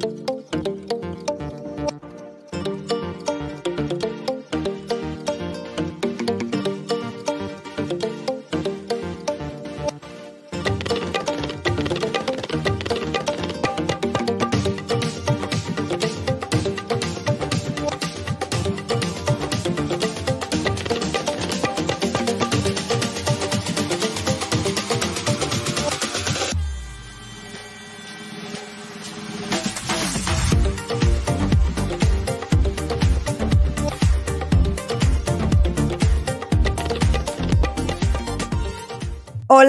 Thank you.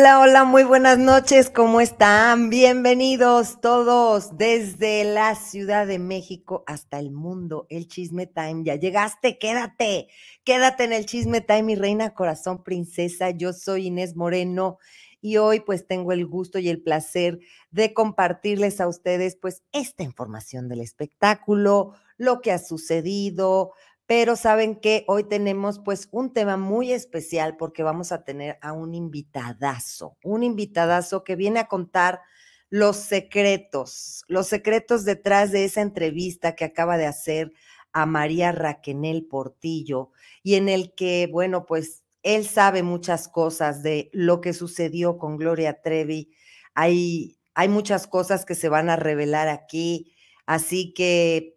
Hola, hola, muy buenas noches, ¿cómo están? Bienvenidos todos desde la Ciudad de México hasta el mundo. El Chisme Time, ya llegaste, quédate, quédate en el Chisme Time, mi reina corazón princesa. Yo soy Inés Moreno y hoy pues tengo el gusto y el placer de compartirles a ustedes pues esta información del espectáculo, lo que ha sucedido, pero saben que hoy tenemos pues un tema muy especial porque vamos a tener a un invitadazo, un invitadazo que viene a contar los secretos, los secretos detrás de esa entrevista que acaba de hacer a María Raquenel Portillo y en el que, bueno, pues él sabe muchas cosas de lo que sucedió con Gloria Trevi. Hay, hay muchas cosas que se van a revelar aquí, así que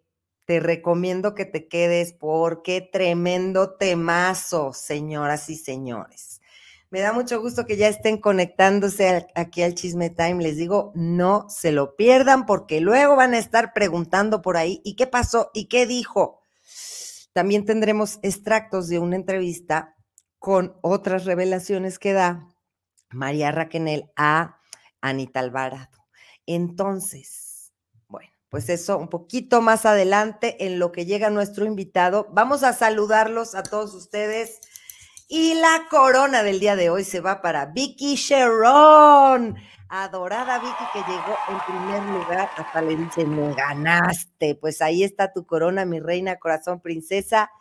te recomiendo que te quedes porque tremendo temazo, señoras y señores. Me da mucho gusto que ya estén conectándose aquí al Chisme Time. Les digo, no se lo pierdan porque luego van a estar preguntando por ahí, ¿y qué pasó? ¿Y qué dijo? También tendremos extractos de una entrevista con otras revelaciones que da María Raquenel a Anita Alvarado. Entonces, pues eso, un poquito más adelante en lo que llega nuestro invitado. Vamos a saludarlos a todos ustedes. Y la corona del día de hoy se va para Vicky Sharon, Adorada Vicky que llegó en primer lugar, a le me ganaste. Pues ahí está tu corona, mi reina, corazón, princesa.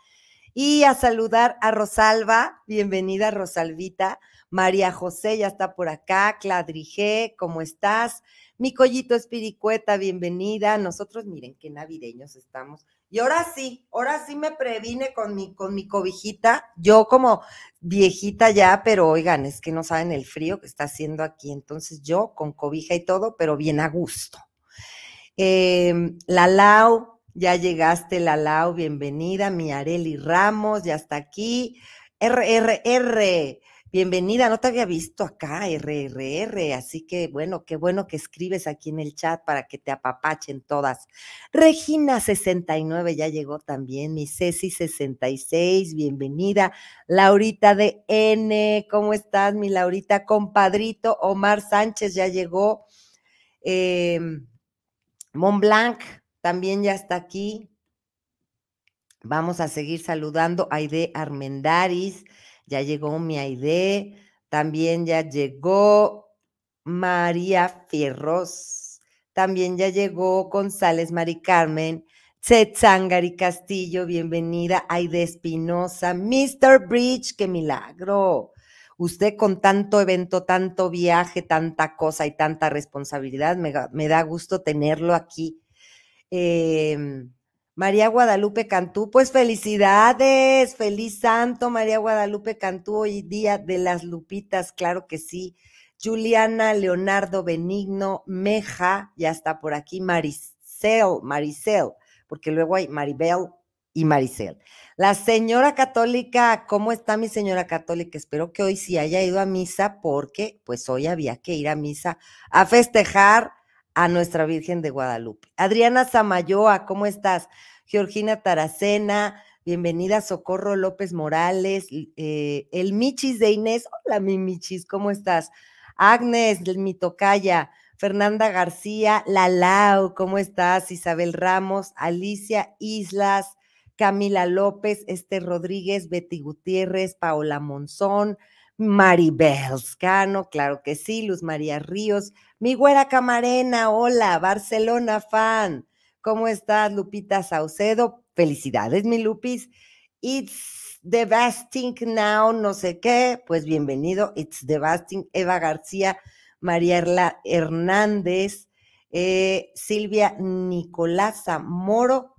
Y a saludar a Rosalba, bienvenida Rosalvita. María José ya está por acá, Cladrige, ¿cómo estás? Mi collito espiricueta, bienvenida. Nosotros, miren qué navideños estamos. Y ahora sí, ahora sí me previne con mi, con mi cobijita. Yo como viejita ya, pero oigan, es que no saben el frío que está haciendo aquí. Entonces yo con cobija y todo, pero bien a gusto. Eh, la ya llegaste, la bienvenida. Mi Areli Ramos ya está aquí. R. Bienvenida, no te había visto acá, RRR, así que bueno, qué bueno que escribes aquí en el chat para que te apapachen todas. Regina69 ya llegó también, mi Ceci66, bienvenida. Laurita de N, ¿cómo estás, mi Laurita? Compadrito Omar Sánchez ya llegó. Em, Montblanc también ya está aquí. Vamos a seguir saludando. Aide Armendaris ya llegó mi Aide, también ya llegó María Fierros, también ya llegó González Mari Carmen, Tsetzangari Castillo, bienvenida, Aide Espinosa, Mr. Bridge, qué milagro. Usted con tanto evento, tanto viaje, tanta cosa y tanta responsabilidad, me, da gusto tenerlo aquí. Em, María Guadalupe Cantú, pues felicidades, feliz santo María Guadalupe Cantú, hoy día de las Lupitas, claro que sí. Juliana Leonardo Benigno Meja, ya está por aquí, Maricel, Maricel, porque luego hay Maribel y Maricel. La señora católica, ¿cómo está mi señora católica? Espero que hoy sí haya ido a misa porque pues hoy había que ir a misa a festejar a nuestra Virgen de Guadalupe. Adriana Zamayoa, ¿cómo estás? Georgina Taracena, bienvenida Socorro López Morales, eh, el Michis de Inés, hola mi Michis, ¿cómo estás? Agnes, mi tocaya, Fernanda García, Lalau, ¿cómo estás? Isabel Ramos, Alicia Islas, Camila López, Este Rodríguez, Betty Gutiérrez, Paola Monzón, Maribel Scano, claro que sí, Luz María Ríos, mi güera Camarena, hola, Barcelona fan, ¿cómo estás, Lupita Saucedo? Felicidades, mi Lupis. It's the Basting Now, no sé qué, pues bienvenido, It's the Basting, Eva García, María Hernández, eh, Silvia Nicolasa Moro,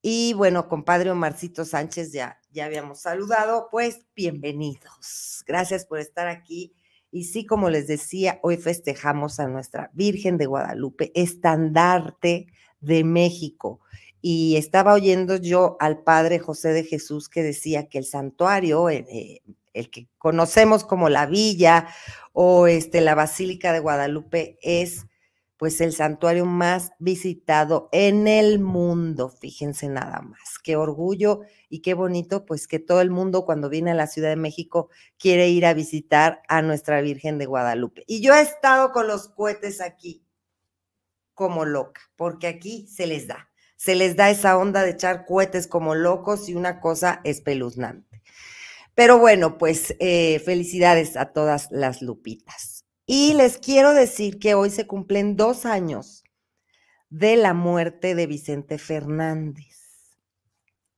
y bueno, compadre Marcito Sánchez ya ya habíamos saludado, pues bienvenidos. Gracias por estar aquí. Y sí, como les decía, hoy festejamos a nuestra Virgen de Guadalupe, estandarte de México. Y estaba oyendo yo al Padre José de Jesús que decía que el santuario, eh, eh, el que conocemos como la villa o este, la Basílica de Guadalupe, es pues el santuario más visitado en el mundo. Fíjense nada más, qué orgullo y qué bonito, pues que todo el mundo cuando viene a la Ciudad de México quiere ir a visitar a nuestra Virgen de Guadalupe. Y yo he estado con los cohetes aquí como loca, porque aquí se les da, se les da esa onda de echar cohetes como locos y una cosa espeluznante. Pero bueno, pues eh, felicidades a todas las lupitas. Y les quiero decir que hoy se cumplen dos años de la muerte de Vicente Fernández.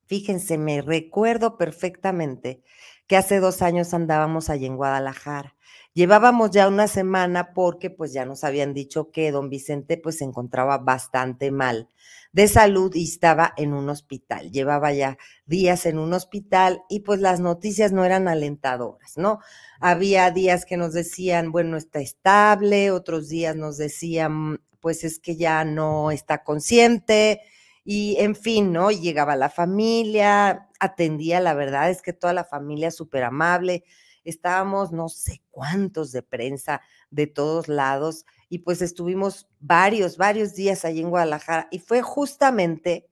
Fíjense, me recuerdo perfectamente que hace dos años andábamos allí en Guadalajara. Llevábamos ya una semana porque pues ya nos habían dicho que don Vicente pues se encontraba bastante mal de salud y estaba en un hospital. Llevaba ya días en un hospital y pues las noticias no eran alentadoras, ¿no? Había días que nos decían, bueno, está estable, otros días nos decían, pues es que ya no está consciente, y en fin, ¿no? Llegaba la familia, atendía, la verdad es que toda la familia súper amable. Estábamos no sé cuántos de prensa de todos lados y pues estuvimos varios, varios días allí en Guadalajara y fue justamente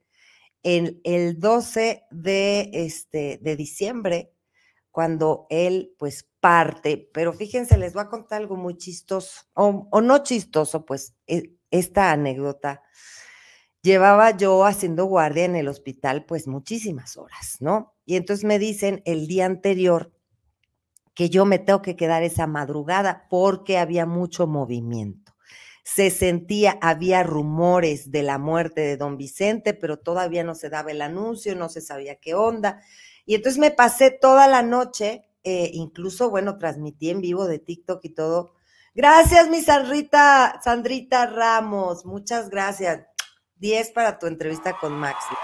el 12 de, este, de diciembre cuando él pues parte, pero fíjense, les voy a contar algo muy chistoso, o no chistoso, pues e, esta anécdota llevaba yo haciendo guardia en el hospital pues muchísimas horas, ¿no? Y entonces me dicen el día anterior que yo me tengo que quedar esa madrugada porque había mucho movimiento. Se sentía, había rumores de la muerte de don Vicente, pero todavía no se daba el anuncio, no se sabía qué onda. Y entonces me pasé toda la noche, eh, incluso, bueno, transmití en vivo de TikTok y todo. Gracias, mi Sandrita, Sandrita Ramos, muchas gracias. 10 para tu entrevista con Maxi.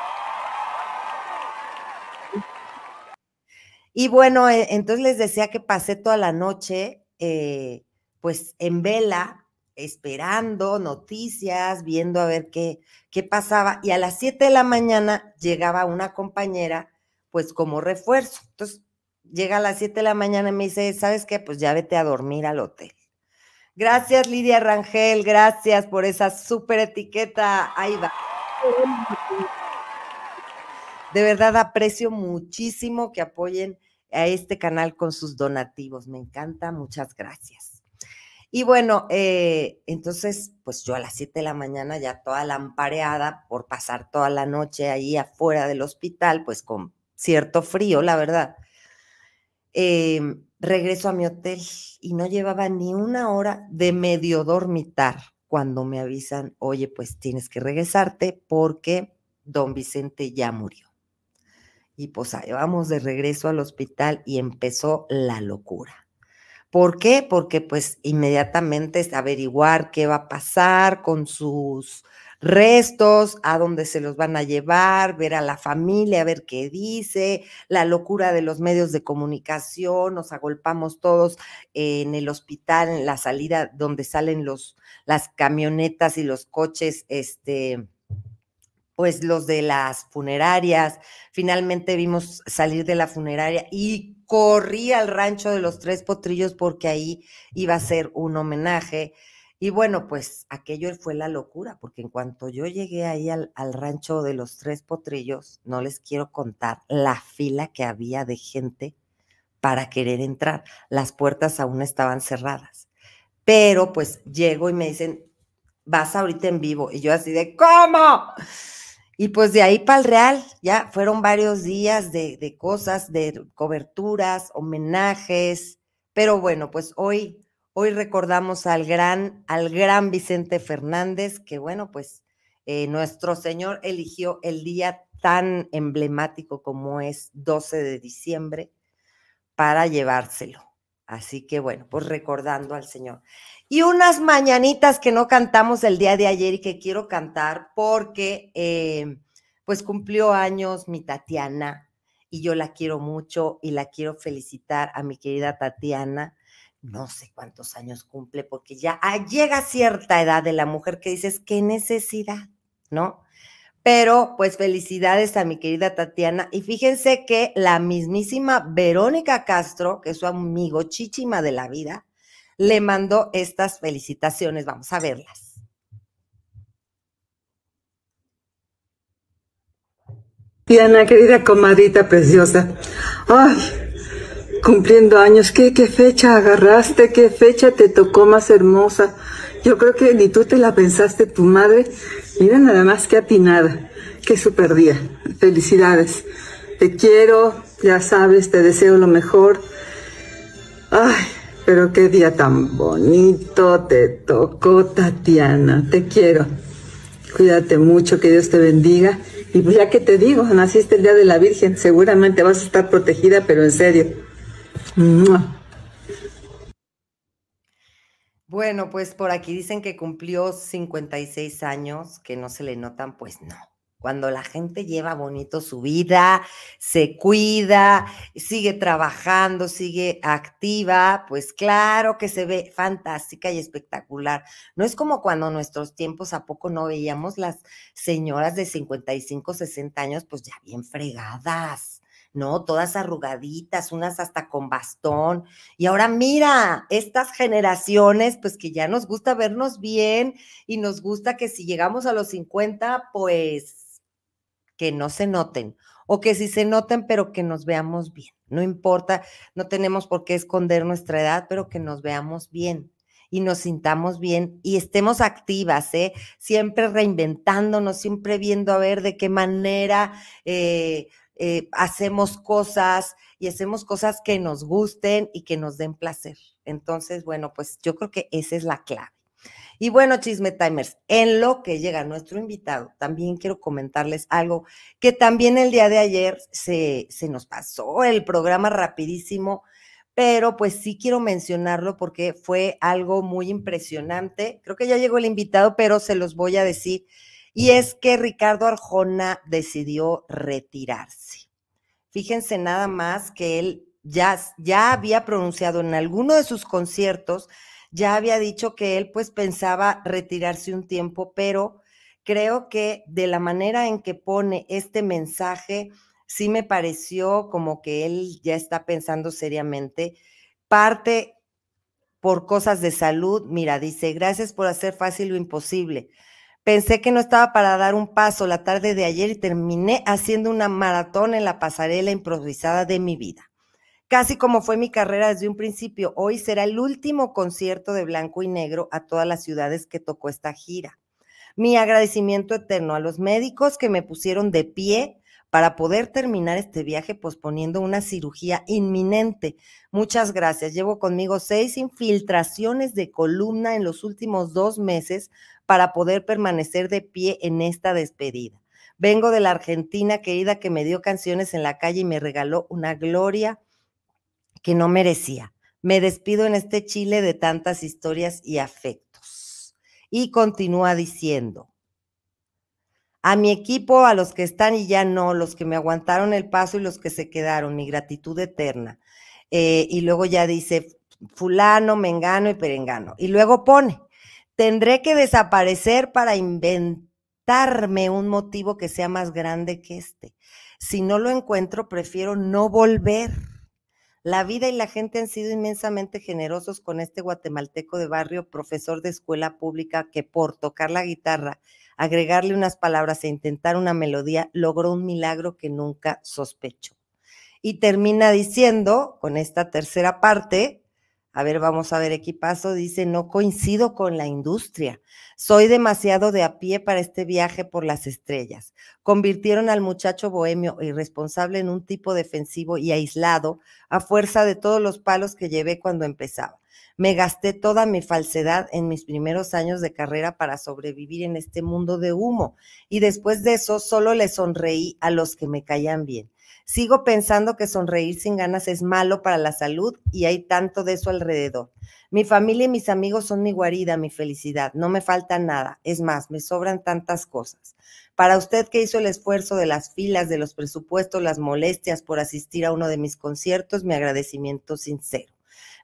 Y bueno, e, entonces les decía que pasé toda la noche, eh, pues en vela, esperando noticias, viendo a ver qué, qué pasaba. Y a las 7 de la mañana llegaba una compañera, pues como refuerzo. Entonces llega a las 7 de la mañana y me dice, ¿sabes qué? Pues ya vete a dormir al hotel. Gracias, Lidia Rangel, gracias por esa súper etiqueta. Ahí va. De verdad aprecio muchísimo que apoyen a este canal con sus donativos. Me encanta, muchas gracias. Y bueno, eh, entonces, pues yo a las 7 de la mañana ya toda lampareada por pasar toda la noche ahí afuera del hospital, pues con cierto frío, la verdad eh, regreso a mi hotel y no llevaba ni una hora de medio dormitar cuando me avisan, oye, pues tienes que regresarte porque don Vicente ya murió. Y pues ahí vamos de regreso al hospital y empezó la locura. ¿Por qué? Porque pues inmediatamente es averiguar qué va a pasar con sus restos, a dónde se los van a llevar, ver a la familia, a ver qué dice, la locura de los medios de comunicación, nos agolpamos todos en el hospital, en la salida donde salen los, las camionetas y los coches, este, pues los de las funerarias. Finalmente vimos salir de la funeraria y corrí al rancho de los tres potrillos porque ahí iba a ser un homenaje. Y bueno, pues aquello fue la locura, porque en cuanto yo llegué ahí al, rancho de los tres potrillos, no les quiero contar la fila que había de gente para querer entrar. Las puertas aún estaban cerradas. Pero pues llego y me dicen, vas ahorita en vivo. Y yo así de, ¿cómo? Y pues de ahí para el real, ya fueron varios días de, de cosas, de coberturas, homenajes. Pero bueno, pues hoy Hoy recordamos al gran, al gran Vicente Fernández, que bueno, pues eh, nuestro Señor eligió el día tan emblemático como es 12 de diciembre para llevárselo. Así que bueno, pues recordando al Señor. Y unas mañanitas que no cantamos el día de ayer y que quiero cantar porque eh, pues cumplió años mi Tatiana y yo la quiero mucho y la quiero felicitar a mi querida Tatiana no sé cuántos años cumple, porque ya ah, llega cierta edad de la mujer que dices, qué necesidad, ¿no? Pero pues felicidades a mi querida Tatiana. Y fíjense que la mismísima Verónica Castro, que es su amigo chichima de la vida, le mandó estas felicitaciones. Vamos a verlas. Tatiana, querida comadita preciosa. Ay, cumpliendo años. ¿Qué, fecha agarraste? ¿Qué fecha te tocó más hermosa? Yo creo que ni tú te la pensaste, tu madre. Mira nada más que atinada. Qué super día. Felicidades. Te quiero, ya sabes, te deseo lo mejor. Ay, pero qué día tan bonito te tocó, Tatiana. Te quiero. Cuídate mucho, que Dios te bendiga. Y pues ya que te digo, naciste el día de la Virgen, seguramente vas a estar protegida, pero en serio. Bueno, pues por aquí dicen que cumplió 56 años, que no se le notan, pues no. Cuando la gente lleva bonito su vida, se cuida, sigue trabajando, sigue activa, pues claro que se ve fantástica y espectacular. No es como cuando en nuestros tiempos a poco no veíamos las señoras de 55, 60 años, pues ya bien fregadas ¿no? Todas arrugaditas, unas hasta con bastón. Y ahora mira, estas generaciones, pues que ya nos gusta vernos bien y nos gusta que si llegamos a los 50, pues que no se noten. O que si se noten, pero que nos veamos bien. No importa, no tenemos por qué esconder nuestra edad, pero que nos veamos bien y nos sintamos bien y estemos activas, ¿eh? siempre reinventándonos, siempre viendo a ver de qué manera eh, eh, hacemos cosas y hacemos cosas que nos gusten y que nos den placer. Entonces, bueno, pues yo creo que esa es la clave. Y bueno, chisme timers, en lo que llega nuestro invitado, también quiero comentarles algo que también el día de ayer se, se nos pasó el programa rapidísimo, pero pues sí quiero mencionarlo porque fue algo muy impresionante. Creo que ya llegó el invitado, pero se los voy a decir y es que Ricardo Arjona decidió retirarse. Fíjense nada más que él ya, ya había pronunciado en alguno de sus conciertos, ya había dicho que él pues pensaba retirarse un tiempo, pero creo que de la manera en que pone este mensaje, sí me pareció como que él ya está pensando seriamente. Parte por cosas de salud, mira, dice, gracias por hacer fácil lo imposible. Pensé que no estaba para dar un paso la tarde de ayer y terminé haciendo una maratón en la pasarela improvisada de mi vida. Casi como fue mi carrera desde un principio, hoy será el último concierto de blanco y negro a todas las ciudades que tocó esta gira. Mi agradecimiento eterno a los médicos que me pusieron de pie para poder terminar este viaje posponiendo una cirugía inminente. Muchas gracias. Llevo conmigo seis infiltraciones de columna en los últimos dos meses para poder permanecer de pie en esta despedida. Vengo de la Argentina querida que me dio canciones en la calle y me regaló una gloria que no merecía. Me despido en este Chile de tantas historias y afectos. Y continúa diciendo, a mi equipo, a los que están y ya no, los que me aguantaron el paso y los que se quedaron, mi gratitud eterna. Eh, y luego ya dice, fulano, mengano y perengano. Y luego pone, Tendré que desaparecer para inventarme un motivo que sea más grande que este. Si no lo encuentro, prefiero no volver. La vida y la gente han sido inmensamente generosos con este guatemalteco de barrio, profesor de escuela pública, que por tocar la guitarra, agregarle unas palabras e intentar una melodía, logró un milagro que nunca sospechó. Y termina diciendo, con esta tercera parte, a ver, vamos a ver, equipazo dice, no coincido con la industria. Soy demasiado de a pie para este viaje por las estrellas. Convirtieron al muchacho bohemio e irresponsable en un tipo defensivo y aislado a fuerza de todos los palos que llevé cuando empezaba. Me gasté toda mi falsedad en mis primeros años de carrera para sobrevivir en este mundo de humo y después de eso solo le sonreí a los que me caían bien. Sigo pensando que sonreír sin ganas es malo para la salud y hay tanto de eso alrededor. Mi familia y mis amigos son mi guarida, mi felicidad. No me falta nada. Es más, me sobran tantas cosas. Para usted que hizo el esfuerzo de las filas, de los presupuestos, las molestias por asistir a uno de mis conciertos, mi agradecimiento sincero.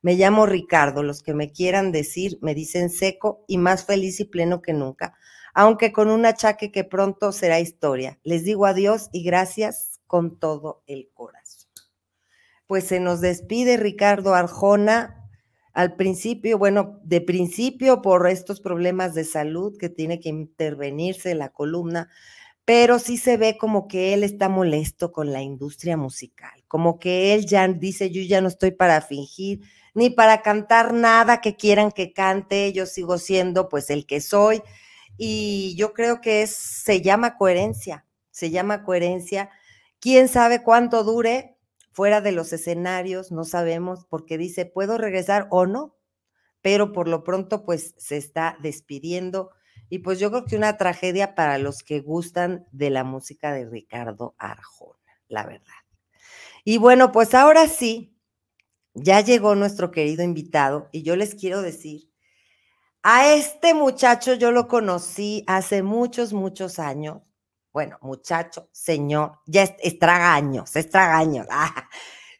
Me llamo Ricardo, los que me quieran decir me dicen seco y más feliz y pleno que nunca, aunque con un achaque que pronto será historia. Les digo adiós y gracias con todo el corazón. Pues se nos despide Ricardo Arjona. Al principio, bueno, de principio por estos problemas de salud que tiene que intervenirse la columna, pero sí se ve como que él está molesto con la industria musical, como que él ya dice, yo ya no estoy para fingir, ni para cantar nada que quieran que cante, yo sigo siendo pues el que soy. Y yo creo que es, se llama coherencia, se llama coherencia ¿Quién sabe cuánto dure fuera de los escenarios? No sabemos porque dice, puedo regresar o no, pero por lo pronto pues se está despidiendo. Y pues yo creo que una tragedia para los que gustan de la música de Ricardo Arjona, la verdad. Y bueno, pues ahora sí, ya llegó nuestro querido invitado y yo les quiero decir, a este muchacho yo lo conocí hace muchos, muchos años bueno, muchacho, señor, ya es, estragaños, estragaños. Ah,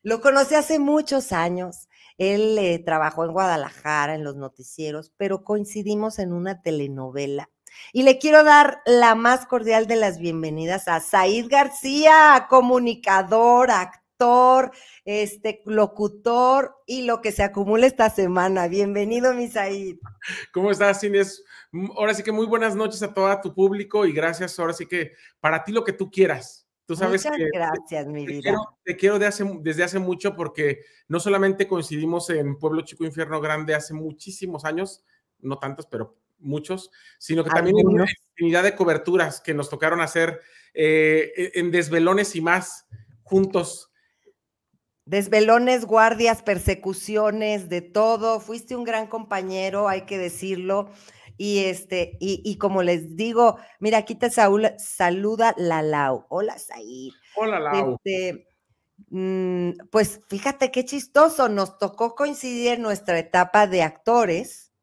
lo conocí hace muchos años. Él eh, trabajó en Guadalajara en los noticieros, pero coincidimos en una telenovela. Y le quiero dar la más cordial de las bienvenidas a Said García, comunicador, actor actor, este, locutor y lo que se acumula esta semana. Bienvenido, Misaí. ¿Cómo estás, Inés? Ahora sí que muy buenas noches a toda tu público y gracias. Ahora sí que para ti lo que tú quieras. Tú sabes Muchas gracias, mi vida. Te quiero, desde hace mucho porque no solamente coincidimos en Pueblo Chico Infierno Grande hace muchísimos años, no tantos, pero muchos, sino que también en una infinidad de coberturas que nos tocaron hacer eh, e, en desvelones y más juntos Desvelones, guardias, persecuciones, de todo. Fuiste un gran compañero, hay que decirlo. Y este, y, como les digo, mira, aquí te saluda, saluda la Hola, Said. Hola, Lau. Este, mm, pues fíjate qué chistoso, nos tocó coincidir en nuestra etapa de actores,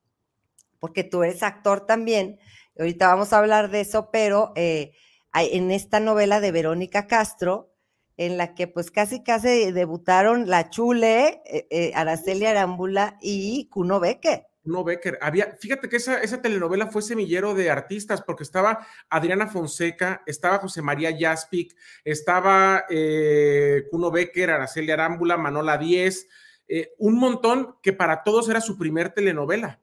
porque tú eres actor también. Ahorita vamos a hablar de eso, pero eh, en esta novela de Verónica Castro, en la que pues casi casi debutaron la Chule, eh, eh, Araceli Arámbula y Cuno Becker. Cuno Becker, había, fíjate que esa, esa telenovela fue semillero de artistas, porque estaba Adriana Fonseca, estaba José María Jaspic, estaba eh, Cuno Becker, Araceli Arámbula, Manola Díez, eh, un montón que para todos era su primer telenovela.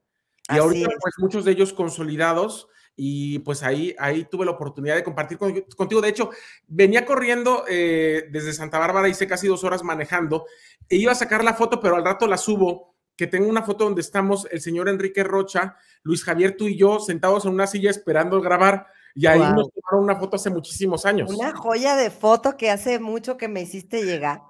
Y ahorita, pues, muchos de ellos consolidados, y pues ahí, ahí tuve la oportunidad de compartir contigo. De hecho, venía corriendo eh, desde Santa Bárbara, y hice casi dos horas manejando, e iba a sacar la foto, pero al rato la subo, que tengo una foto donde estamos el señor Enrique Rocha, Luis Javier, tú y yo, sentados en una silla esperando grabar. Y ahí nos tomaron una foto hace muchísimos años. Una joya de foto que hace mucho que me hiciste llegar.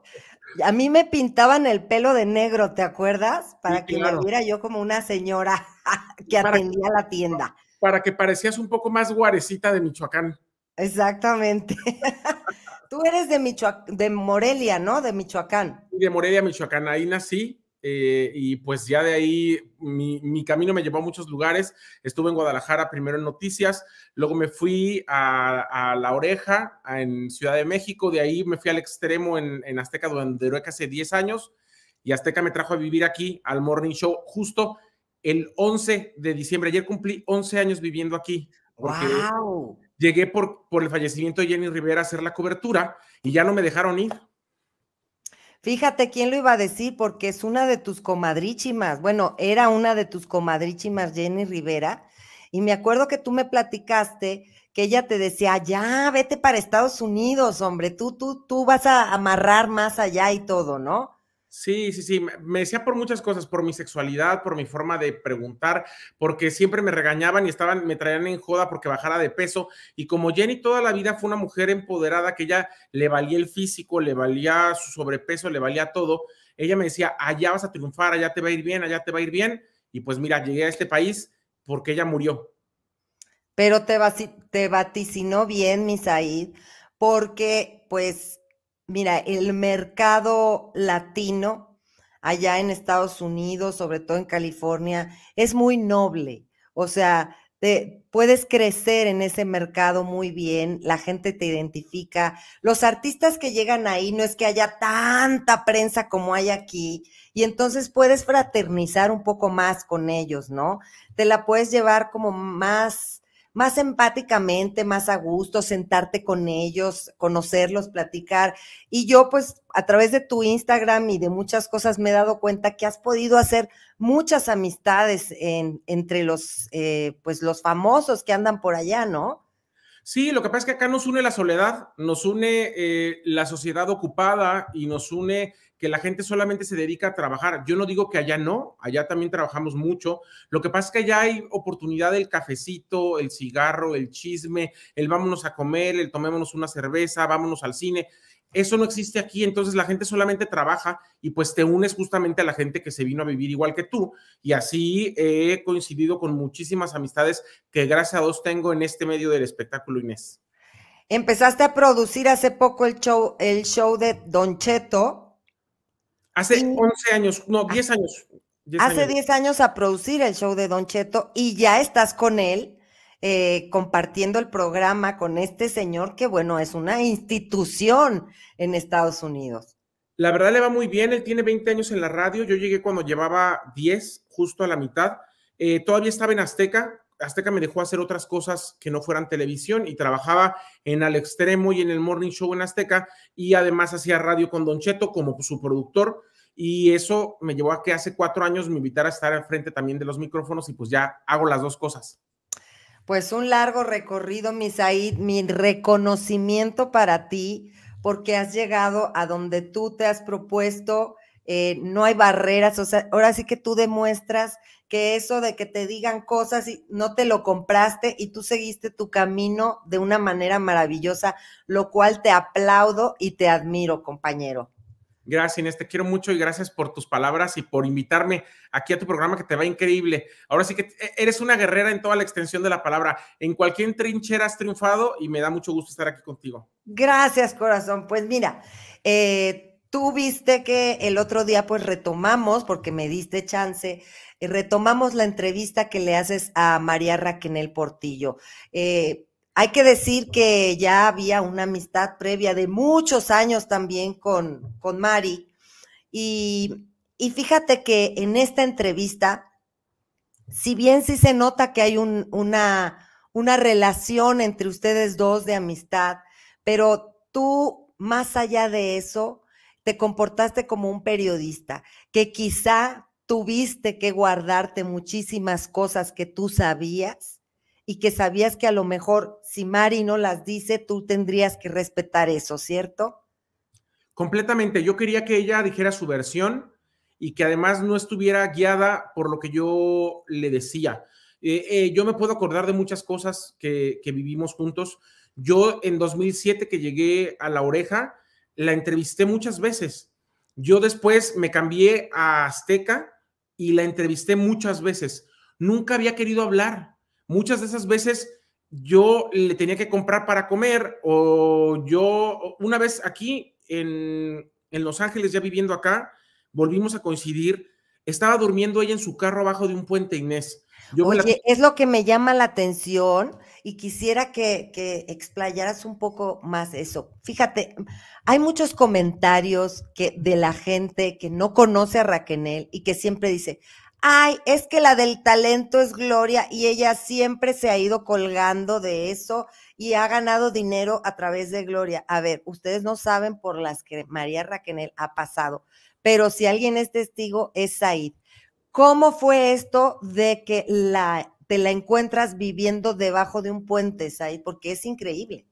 A mí me pintaban el pelo de negro, ¿te acuerdas? Para que me viera yo como una señora que atendía la tienda para que parecías un poco más guarecita de Michoacán. Exactamente. Tú eres de, de Morelia, ¿no? De Michoacán. De Morelia, Michoacán. Ahí nací, eh, y pues ya de ahí mi, camino me llevó a muchos lugares. Estuve en Guadalajara primero en noticias, luego me fui a, La Oreja en Ciudad de México, de ahí me fui al extremo en, Azteca, donde duré hace 10 años y Azteca me trajo a vivir aquí al Morning Show justo el 11 de diciembre. Ayer cumplí 11 años viviendo aquí. wow. Llegué por, por el fallecimiento de Jenny Rivera a hacer la cobertura y ya no me dejaron ir. Fíjate quién lo iba a decir, porque es una de tus comadríchimas. Bueno, era una de tus comadríchimas, Jenny Rivera. Y me acuerdo que tú me platicaste que ella te decía, ya, vete para Estados Unidos, hombre, tú, tú, tú vas a amarrar más allá y todo, ¿no? Sí, sí, sí. Me decía por muchas cosas, por mi sexualidad, por mi forma de preguntar, porque siempre me regañaban y estaban, me traían en joda porque bajara de peso. Y como Jenny toda la vida fue una mujer empoderada que ella le valía el físico, le valía su sobrepeso, le valía todo, ella me decía, allá vas a triunfar, allá te va a ir bien, allá te va a ir bien. Y pues mira, llegué a este país porque ella murió. Pero te, te vaticinó bien, Misaid, porque pues Mira, el mercado latino allá en Estados Unidos, sobre todo en California, es muy noble. O sea, te, puedes crecer en ese mercado muy bien, la gente te identifica. Los artistas que llegan ahí no es que haya tanta prensa como hay aquí, y entonces puedes fraternizar un poco más con ellos, ¿no? Te la puedes llevar como más más empáticamente, más a gusto, sentarte con ellos, conocerlos, platicar. Y yo pues a través de tu Instagram y de muchas cosas me he dado cuenta que has podido hacer muchas amistades entre los, eh, pues, los famosos que andan por allá, ¿no? Sí, lo que pasa es que acá nos une la soledad, nos une eh, la sociedad ocupada y nos une que la gente solamente se dedica a trabajar. Yo no digo que allá no, allá también trabajamos mucho. Lo que pasa es que allá hay oportunidad del cafecito, el cigarro, el chisme, el vámonos a comer, el tomémonos una cerveza, vámonos al cine. Eso no existe aquí, entonces la gente solamente trabaja y pues te unes justamente a la gente que se vino a vivir igual que tú. Y así he coincidido con muchísimas amistades que gracias a Dios tengo en este medio del espectáculo, Inés. Empezaste a producir hace poco el show, el show de Don Cheto, Hace 11 años, no, 10 ah, años. hace 10 años a producir el show de Don Cheto y ya estás con él. Eh, compartiendo el programa con este señor que, bueno, es una institución en Estados Unidos. La verdad le va muy bien, él tiene 20 años en la radio, yo llegué cuando llevaba 10, justo a la mitad, eh, todavía estaba en Azteca, Azteca me dejó hacer otras cosas que no fueran televisión y trabajaba en Al Extremo y en el Morning Show en Azteca y además hacía radio con Don Cheto como su productor y eso me llevó a que hace cuatro años me invitara a estar al frente también de los micrófonos y pues ya hago las dos cosas. Pues un largo recorrido, Misaid, mi reconocimiento para ti porque has llegado a donde tú te has propuesto. Eh, no hay barreras, o sea, ahora sí que tú demuestras que eso de que te digan cosas y no te lo compraste y tú seguiste tu camino de una manera maravillosa, lo cual te aplaudo y te admiro, compañero. Gracias, Inés, te quiero mucho y gracias por tus palabras y por invitarme aquí a tu programa que te va increíble. Ahora sí que eh, eres una guerrera en toda la extensión de la palabra. En cualquier trinchera has triunfado y me da mucho gusto estar aquí contigo. Gracias, corazón. Pues mira, eh, tú viste que el otro día pues retomamos, porque me diste chance eh, retomamos la entrevista que le haces a María Raquenel Portillo. Eh, hay que decir que ya había una amistad previa de muchos años también con, con Mari. Y, fíjate que en esta entrevista, si bien sí se nota que hay una, una relación entre ustedes dos de amistad, pero tú, más allá de eso, te comportaste como un periodista, que quizá tuviste que guardarte muchísimas cosas que tú sabías y que sabías que a lo mejor si Mari no las dice, tú tendrías que respetar eso, ¿cierto? Completamente. Yo quería que ella dijera su versión y que además no estuviera guiada por lo que yo le decía. Eh, eh, yo me puedo acordar de muchas cosas que, que vivimos juntos. Yo en 2007 que llegué a La Oreja, la entrevisté muchas veces yo después me cambié a Azteca y la entrevisté muchas veces. Nunca había querido hablar. Muchas de esas veces yo le tenía que comprar para comer o yo una vez aquí en, Los Ángeles, ya viviendo acá, volvimos a coincidir. Estaba durmiendo ella en su carro abajo de un puente, Inés. Oye, es lo que me llama la atención y quisiera que, explayaras un poco más eso. Fíjate, hay muchos comentarios que, de la gente que no conoce a Raquenel y que siempre dice, ay, es que la del talento es Gloria y ella siempre se ha ido colgando de eso y ha ganado dinero a través de Gloria. A ver, ustedes no saben por las que María Raquenel ha pasado, pero si alguien es testigo es Said. ¿Cómo fue esto de que la te la encuentras viviendo debajo de un puente, ahí porque es increíble.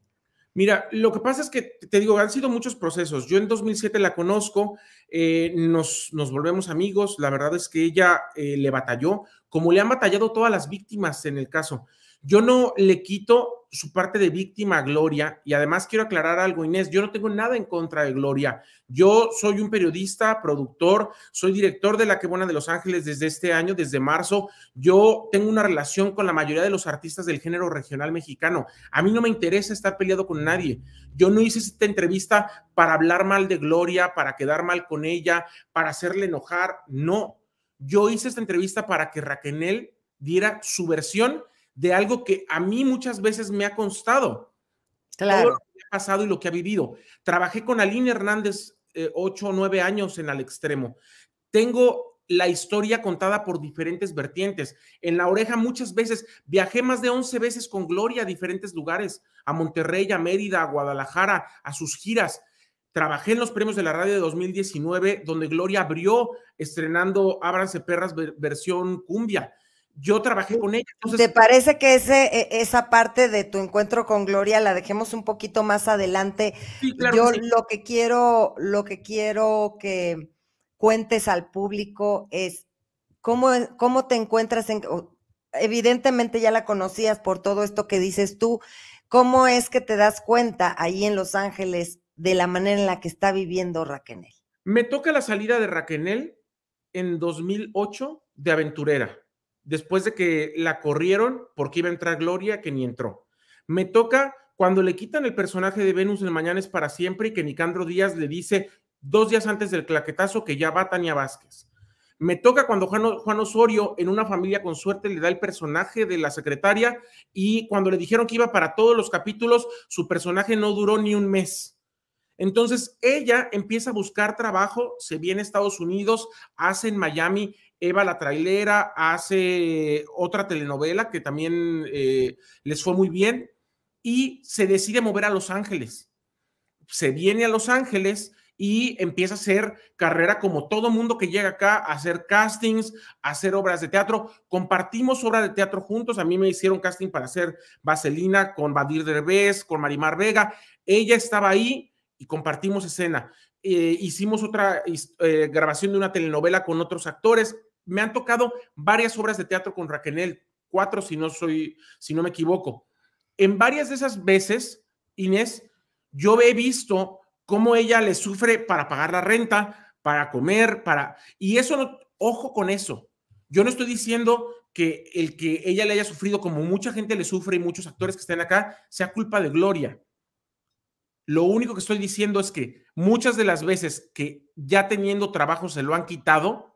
Mira, lo que pasa es que, te digo, han sido muchos procesos. Yo en 2007 la conozco, eh, nos, nos, volvemos amigos, la verdad es que ella eh, le batalló, como le han batallado todas las víctimas en el caso. Yo no le quito su parte de víctima Gloria y además quiero aclarar algo, Inés, yo no tengo nada en contra de Gloria. Yo soy un periodista, productor, soy director de La Que de Los Ángeles desde este año, desde marzo. Yo tengo una relación con la mayoría de los artistas del género regional mexicano. A mí no me interesa estar peleado con nadie. Yo no hice esta entrevista para hablar mal de Gloria, para quedar mal con ella, para hacerle enojar. No, yo hice esta entrevista para que Raquel diera su versión de algo que a mí muchas veces me ha constado. Claro. lo que ha pasado y lo que ha vivido. Trabajé con Aline Hernández eh, ocho o nueve años en Al Extremo. Tengo la historia contada por diferentes vertientes. En la oreja muchas veces viajé más de once veces con Gloria a diferentes lugares, a Monterrey, a Mérida, a Guadalajara, a sus giras. Trabajé en los premios de la radio de 2019, donde Gloria abrió estrenando Ábranse Perras versión cumbia yo trabajé con ella. ¿Te parece que ese, e, esa parte de tu encuentro con Gloria la dejemos un poquito más adelante? yo lo que quiero, lo que quiero que cuentes al público es cómo, cómo te encuentras en, evidentemente ya la conocías por todo esto que dices tú, ¿cómo es que te das cuenta ahí en Los Ángeles de la manera en la que está viviendo Raquenel? Me toca la salida de Raquenel en 2008 de aventurera después de que la corrieron porque iba a entrar Gloria, que ni entró. Me toca cuando le quitan el personaje de Venus en Mañana es para siempre y que Nicandro Díaz le dice dos días antes del claquetazo que ya va Tania Vázquez. Me toca cuando Juan, Osorio, en una familia con suerte, le da el personaje de la secretaria y cuando le dijeron que iba para todos los capítulos, su personaje no duró ni un mes. Entonces ella empieza a buscar trabajo, se viene a Estados Unidos, hace en Miami Eva la Trailera hace otra telenovela que también eh, les fue muy bien y se decide mover a Los Ángeles. Se viene a Los Ángeles y empieza a hacer carrera como todo mundo que llega acá, a hacer castings, a hacer obras de teatro. Compartimos obra de teatro juntos. A mí me hicieron casting para hacer Vaselina con Badir Derbez, con Marimar Vega. Ella estaba ahí y compartimos escena. Eh, hicimos otra eh, grabación de una telenovela con otros actores me han tocado varias obras de teatro con Raquel, cuatro si no soy, si no me equivoco. En varias de esas veces, Inés, yo he visto cómo ella le sufre para pagar la renta, para comer, para y eso no, ojo con eso. Yo no estoy diciendo que el que ella le haya sufrido como mucha gente le sufre y muchos actores que estén acá sea culpa de Gloria. Lo único que estoy diciendo es que muchas de las veces que ya teniendo trabajo se lo han quitado,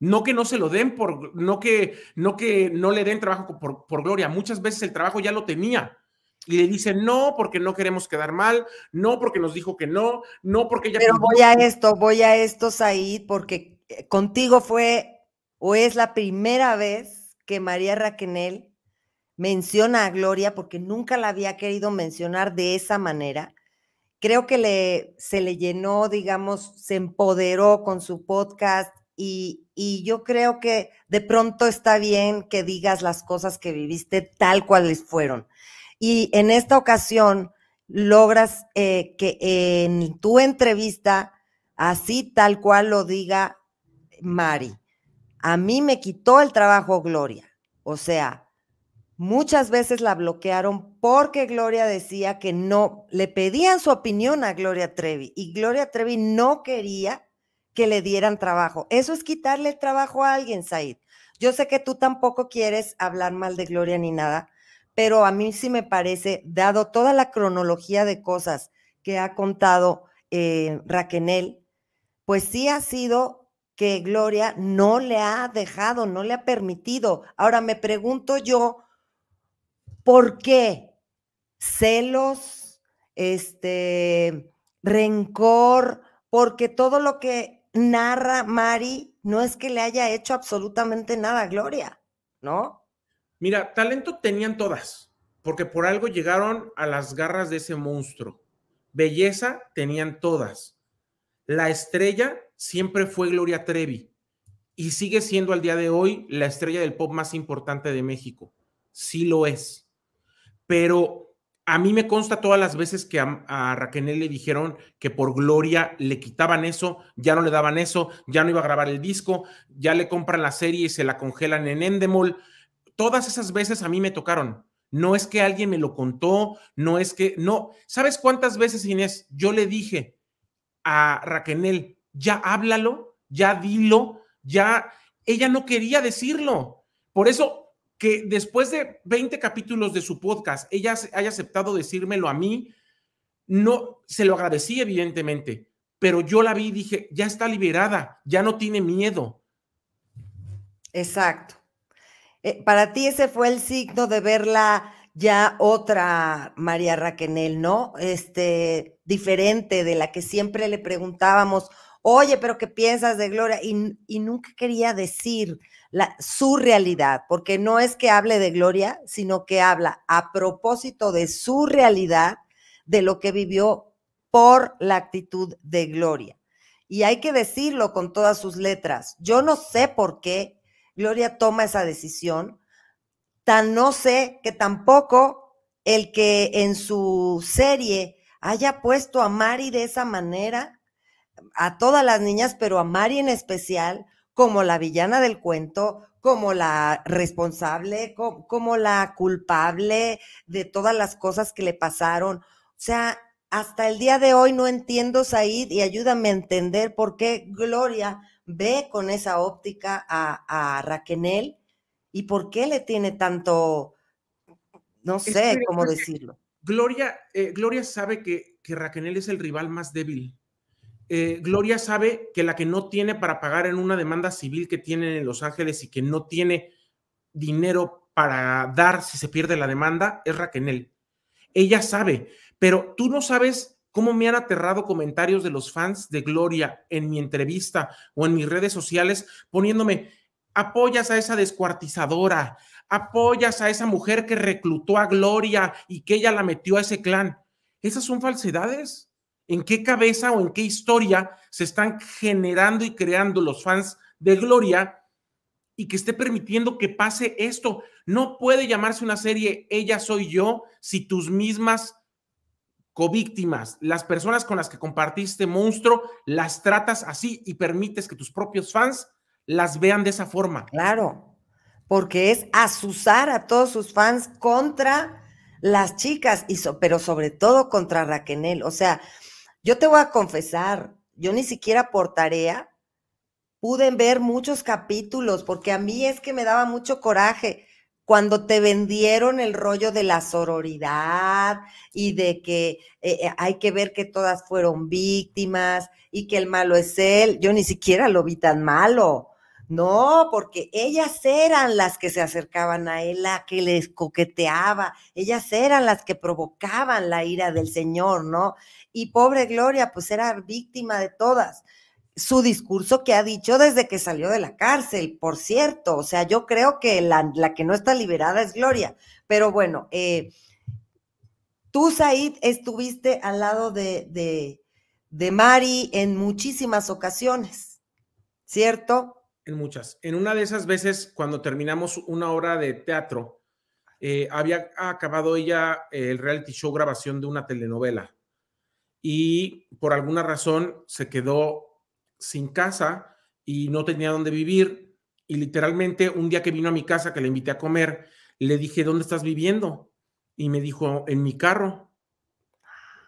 no que no se lo den por, no que no, que no le den trabajo por, gloria. Muchas veces el trabajo ya lo tenía. Y le dicen no porque no queremos quedar mal, no porque nos dijo que no, no porque ya... Pero voy a esto, voy a esto, Said, porque eh, contigo fue o es la primera vez que María Raquenel menciona a Gloria porque nunca la había querido mencionar de esa manera. Creo que le, se le llenó, digamos, se empoderó con su podcast y, y yo creo que de pronto está bien que digas las cosas que viviste tal cual les fueron. Y en esta ocasión logras eh, que en tu entrevista, así tal cual lo diga Mari, a mí me quitó el trabajo Gloria. O sea, muchas veces la bloquearon porque Gloria decía que no, le pedían su opinión a Gloria Trevi y Gloria Trevi no quería que le dieran trabajo. Eso es quitarle el trabajo a alguien, Said. Yo sé que tú tampoco quieres hablar mal de Gloria ni nada, pero a mí sí me parece, dado toda la cronología de cosas que ha contado eh, Raquenel, pues sí ha sido que Gloria no le ha dejado, no le ha permitido. Ahora me pregunto yo, ¿por qué? Celos, este, rencor, porque todo lo que narra Mari, no es que le haya hecho absolutamente nada a Gloria, ¿no? Mira, talento tenían todas, porque por algo llegaron a las garras de ese monstruo. Belleza tenían todas. La estrella siempre fue Gloria Trevi y sigue siendo al día de hoy la estrella del pop más importante de México. Sí lo es. Pero a mí me consta todas las veces que a, Raquenel le dijeron que por gloria le quitaban eso, ya no le daban eso, ya no iba a grabar el disco, ya le compran la serie y se la congelan en Endemol. Todas esas veces a mí me tocaron. No es que alguien me lo contó, no es que, no. ¿Sabes cuántas veces, Inés, yo le dije a Raquenel, ya háblalo, ya dilo, ya, ella no quería decirlo. Por eso que después de 20 capítulos de su podcast, ella haya aceptado decírmelo a mí, no, se lo agradecí evidentemente, pero yo la vi y dije, ya está liberada, ya no tiene miedo. Exacto. Eh, para ti ese fue el signo de verla ya otra María Raquenel, ¿no? Este, diferente de la que siempre le preguntábamos, oye, pero ¿qué piensas de Gloria? Y, nunca quería decir la, su realidad, porque no es que hable de Gloria, sino que habla a propósito de su realidad, de lo que vivió por la actitud de Gloria. Y hay que decirlo con todas sus letras. Yo no sé por qué Gloria toma esa decisión, tan no sé que tampoco el que en su serie haya puesto a Mari de esa manera a todas las niñas, pero a Mari en especial, como la villana del cuento, como la responsable, como, la culpable de todas las cosas que le pasaron. O sea, hasta el día de hoy no entiendo, Said, y ayúdame a entender por qué Gloria ve con esa óptica a, a Raquenel y por qué le tiene tanto, no sé cómo decirlo. Gloria, eh, Gloria sabe que, que Raquenel es el rival más débil eh, Gloria sabe que la que no tiene para pagar en una demanda civil que tienen en Los Ángeles y que no tiene dinero para dar si se pierde la demanda es Raquel. Ella sabe, pero tú no sabes cómo me han aterrado comentarios de los fans de Gloria en mi entrevista o en mis redes sociales poniéndome, apoyas a esa descuartizadora, apoyas a esa mujer que reclutó a Gloria y que ella la metió a ese clan. Esas son falsedades en qué cabeza o en qué historia se están generando y creando los fans de Gloria y que esté permitiendo que pase esto. No puede llamarse una serie Ella soy yo si tus mismas covíctimas, las personas con las que compartiste monstruo, las tratas así y permites que tus propios fans las vean de esa forma. Claro, porque es asusar a todos sus fans contra las chicas, y pero sobre todo contra Raquenel. O sea, yo te voy a confesar, yo ni siquiera por tarea pude ver muchos capítulos, porque a mí es que me daba mucho coraje cuando te vendieron el rollo de la sororidad y de que eh, eh, hay que ver que todas fueron víctimas y que el malo es él. Yo ni siquiera lo vi tan malo. No, porque ellas eran las que se acercaban a él, a que les coqueteaba, ellas eran las que provocaban la ira del Señor, ¿no? Y pobre Gloria, pues era víctima de todas. Su discurso que ha dicho desde que salió de la cárcel, por cierto. O sea, yo creo que la, que no está liberada es Gloria. Pero bueno, eh, tú, Said, estuviste al lado de, de, Mari en muchísimas ocasiones, ¿cierto? En muchas. En una de esas veces, cuando terminamos una obra de teatro, eh, había acabado ella eh, el reality show grabación de una telenovela y por alguna razón se quedó sin casa y no tenía dónde vivir. Y literalmente un día que vino a mi casa, que le invité a comer, le dije, ¿dónde estás viviendo? Y me dijo, en mi carro.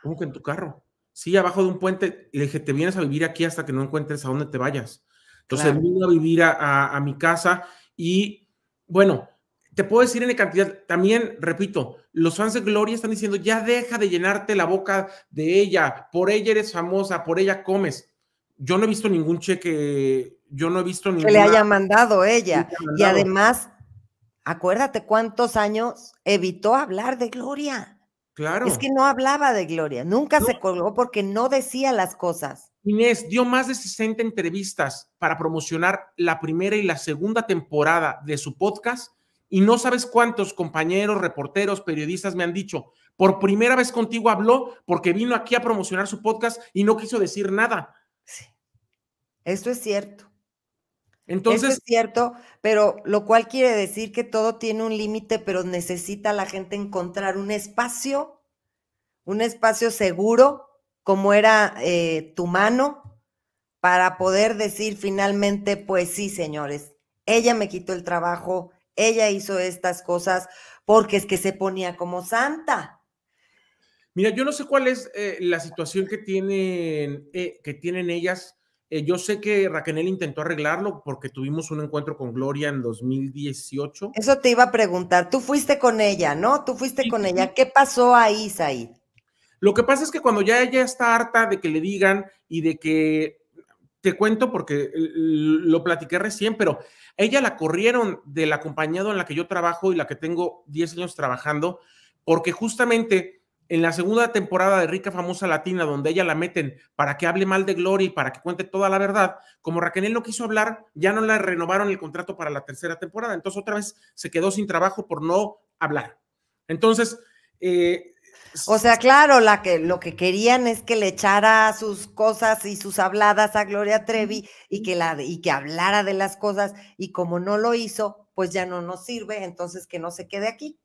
¿Cómo que en tu carro? Sí, abajo de un puente. Le dije, te vienes a vivir aquí hasta que no encuentres a dónde te vayas. Entonces vino a vivir a, a mi casa y, bueno, te puedo decir en cantidad, también, repito, los fans de Gloria están diciendo, ya deja de llenarte la boca de ella, por ella eres famosa, por ella comes. Yo no he visto ningún cheque, yo no he visto ningún... Que le haya mandado ella. Y además, acuérdate cuántos años evitó hablar de Gloria. Claro. Es que no hablaba de Gloria, nunca se colgó porque no decía las cosas. Inés dio más de 60 entrevistas para promocionar la primera y la segunda temporada de su podcast y no sabes cuántos compañeros, reporteros, periodistas me han dicho, por primera vez contigo habló porque vino aquí a promocionar su podcast y no quiso decir nada. Sí. Esto es cierto. Entonces, es cierto, pero lo cual quiere decir que todo tiene un límite, pero necesita la gente encontrar un espacio, un espacio seguro, como era eh, tu mano, para poder decir finalmente, pues sí, señores, ella me quitó el trabajo, ella hizo estas cosas porque es que se ponía como santa. Mira, yo no sé cuál es eh, la situación que tienen, eh, que tienen ellas. Eh, yo sé que Raquel intentó arreglarlo porque tuvimos un encuentro con Gloria en 2018. Eso te iba a preguntar. Tú fuiste con ella, ¿no? Tú fuiste con ella. ¿Qué pasó ahí, Said? Lo que pasa es que cuando ya ella está harta de que le digan y de que te cuento porque eh, lo platiqué recién, pero ella la corrieron del acompañado en la que yo trabajo y la que tengo 10 años trabajando, porque justamente en la segunda temporada de Rica Famosa Latina, donde ella la meten para que hable mal de Gloria y para que cuente toda la verdad, como Raquel no quiso hablar, ya no la renovaron el contrato para la tercera temporada, entonces otra vez se quedó sin trabajo por no hablar. Entonces, eh, o sea, claro, la que, lo que querían es que le echara sus cosas y sus habladas a Gloria Trevi y que, la, y que hablara de las cosas y como no lo hizo, pues ya no nos sirve, entonces que no se quede aquí.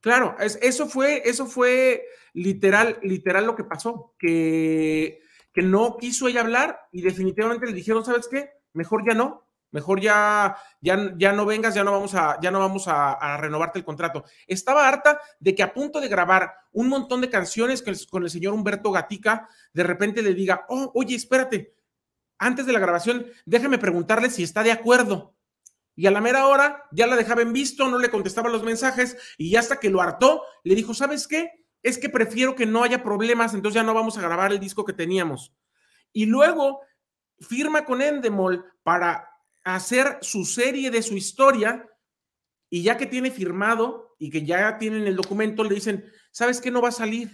Claro, eso fue, eso fue literal, literal lo que pasó, que, que no quiso ella hablar y definitivamente le dijeron, ¿sabes qué? Mejor ya no, Mejor ya, ya, ya no vengas, ya no vamos, a, ya no vamos a, renovarte el contrato. Estaba harta de que a punto de grabar un montón de canciones con el, con el señor Humberto Gatica, de repente le diga, oh, oye, espérate, antes de la grabación, déjame preguntarle si está de acuerdo. Y a la mera hora ya la dejaba en visto, no le contestaba los mensajes y hasta que lo hartó, le dijo, ¿sabes qué? Es que prefiero que no haya problemas, entonces ya no vamos a grabar el disco que teníamos. Y luego firma con Endemol para hacer su serie de su historia y ya que tiene firmado y que ya tienen el documento, le dicen, ¿sabes qué? No va a salir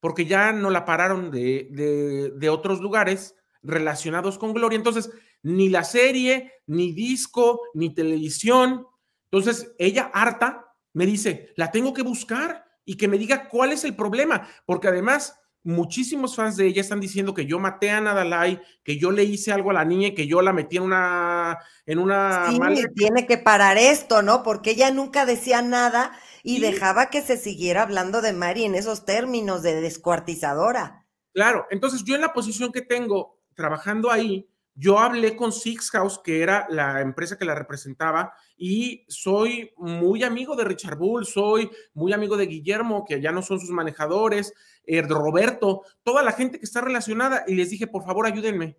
porque ya no la pararon de, de, de otros lugares relacionados con Gloria. Entonces, ni la serie, ni disco, ni televisión. Entonces, ella harta me dice, la tengo que buscar y que me diga cuál es el problema, porque además muchísimos fans de ella están diciendo que yo maté a Nadalai, que yo le hice algo a la niña y que yo la metí en una en una sí, tiene que parar esto, ¿no? Porque ella nunca decía nada y dejaba que se siguiera hablando de Mari en esos términos de descuartizadora. Claro, entonces yo en la posición que tengo trabajando ahí, yo hablé con Six House, que era la empresa que la representaba, y soy muy amigo de Richard Bull, soy muy amigo de Guillermo, que ya no son sus manejadores, eh, Roberto, toda la gente que está relacionada, y les dije, por favor, ayúdenme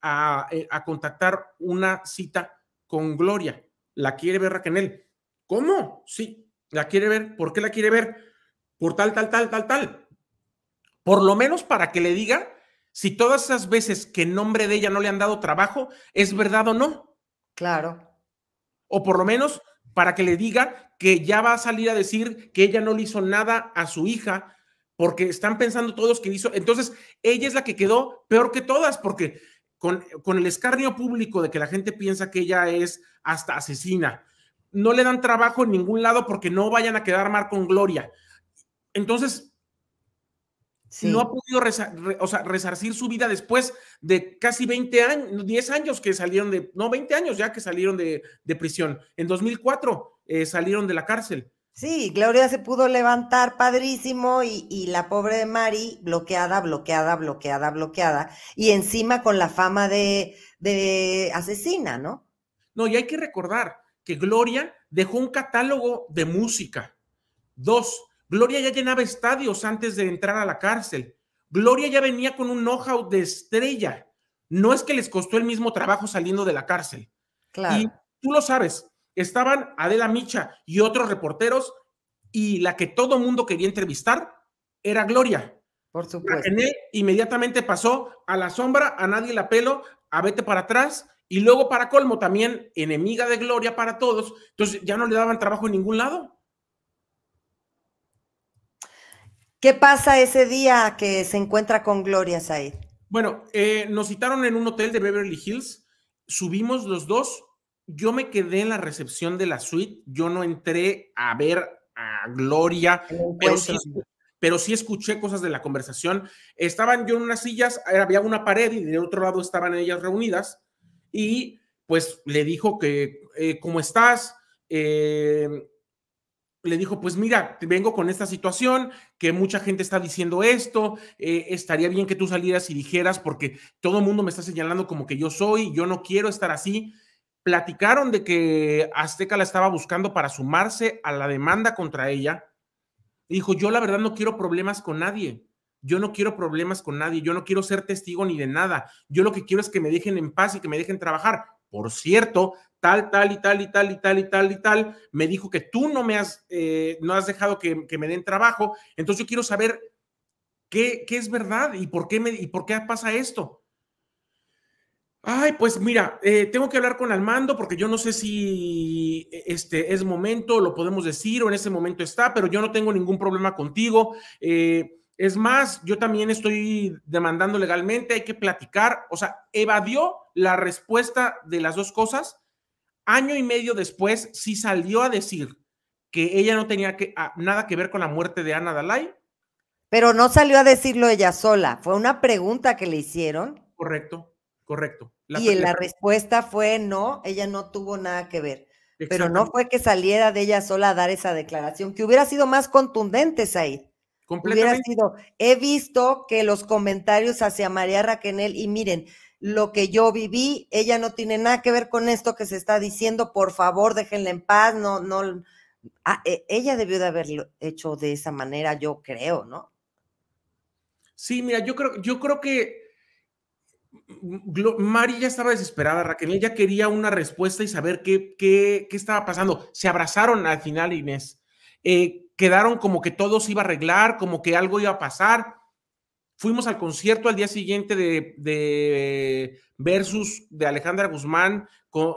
a, eh, a contactar una cita con Gloria. La quiere ver Raquel. ¿Cómo? Sí, la quiere ver. ¿Por qué la quiere ver? Por tal, tal, tal, tal, tal. Por lo menos para que le diga si todas esas veces que en nombre de ella no le han dado trabajo, ¿es verdad o no? Claro. O por lo menos para que le diga que ya va a salir a decir que ella no le hizo nada a su hija, porque están pensando todos que hizo. Entonces, ella es la que quedó peor que todas, porque con, con el escarnio público de que la gente piensa que ella es hasta asesina, no le dan trabajo en ningún lado porque no vayan a quedar mal con Gloria. Entonces, no ha podido resarcir su vida después de casi 20 años, 10 años que salieron de, no, 20 años ya que salieron de, prisión. En 2004 eh, salieron de la cárcel. Sí, Gloria se pudo levantar padrísimo y, la pobre de Mari bloqueada, bloqueada, bloqueada, bloqueada. Y encima con la fama de, de asesina, ¿no? No, y hay que recordar que Gloria dejó un catálogo de música. Dos, Gloria ya llenaba estadios antes de entrar a la cárcel. Gloria ya venía con un know-how de estrella. No es que les costó el mismo trabajo saliendo de la cárcel. Claro. Y tú lo sabes, estaban Adela Micha y otros reporteros y la que todo mundo quería entrevistar era Gloria. Por supuesto. él inmediatamente pasó a la sombra, a nadie la pelo, a vete para atrás y luego para colmo también enemiga de Gloria para todos. Entonces ya no le daban trabajo en ningún lado. ¿Qué pasa ese día que se encuentra con Gloria Said? Bueno, eh, nos citaron en un hotel de Beverly Hills, subimos los dos, yo me quedé en la recepción de la suite, yo no entré a ver a Gloria, pero sí, escuché cosas de la conversación. Estaban yo en unas sillas, había una pared y del otro lado estaban ellas reunidas y pues le dijo que, eh, ¿cómo estás? Eh, le dijo, pues mira, vengo con esta situación, que mucha gente está diciendo esto, eh, estaría bien que tú salieras y dijeras, porque todo el mundo me está señalando como que yo soy, yo no quiero estar así. Platicaron de que Azteca la estaba buscando para sumarse a la demanda contra ella. Dijo, yo la verdad no quiero problemas con nadie, yo no quiero problemas con nadie, yo no quiero ser testigo ni de nada, yo lo que quiero es que me dejen en paz y que me dejen trabajar. Por cierto, tal, tal y tal y tal y tal y tal y tal, me dijo que tú no me has, eh, no has dejado que, me den trabajo, entonces yo quiero saber qué, qué es verdad y por qué, me, y por qué pasa esto. Ay, pues mira, eh, tengo que hablar con Almando porque yo no sé si este es momento, lo podemos decir o en ese momento está, pero yo no tengo ningún problema contigo. Eh, es más, yo también estoy demandando legalmente, hay que platicar. O sea, evadió la respuesta de las dos cosas año y medio después, sí salió a decir que ella no tenía ah, nada que ver con la muerte de Ana Dalai. Pero no salió a decirlo ella sola, fue una pregunta que le hicieron. Correcto, correcto. y la respuesta fue no, ella no tuvo nada que ver. Pero no fue que saliera de ella sola a dar esa declaración, que hubiera sido más contundente, ahí. Hubiera sido, he visto que los comentarios hacia María Raquenel, y miren, lo que yo viví, ella no tiene nada que ver con esto que se está diciendo, por favor, déjenla en paz, no, no, ah, e, ella debió de haberlo hecho de esa manera, yo creo, ¿no? Sí, mira, yo creo, yo creo que Mari ya estaba desesperada, Raquel ya quería una respuesta y saber qué, estaba pasando. Se abrazaron al final, Inés. Eh, quedaron como que todo se iba a arreglar, como que algo iba a pasar Fuimos al concierto al día siguiente de, Versus de Alejandra Guzmán con,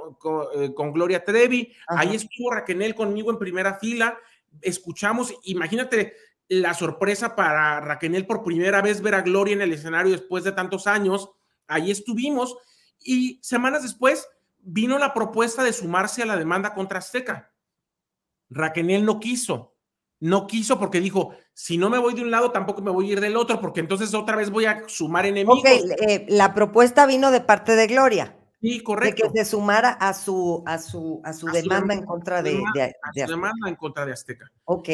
eh, Gloria Trevi. Ahí estuvo Raquenel conmigo en primera fila. Escuchamos, imagínate la sorpresa para Raquenel por primera vez ver a Gloria en el escenario después de tantos años. Ahí estuvimos y semanas después vino la propuesta de sumarse a la demanda contra Azteca. Raquenel no quiso, no quiso porque dijo, si no me voy de un lado, tampoco me voy a ir del otro, porque entonces otra vez voy a sumar enemigos. Eh, la propuesta vino de parte de Gloria. Sí, correcto. De que se sumara a su, a su, a su, demanda, en contra de, a su demanda en contra de Azteca. Ok.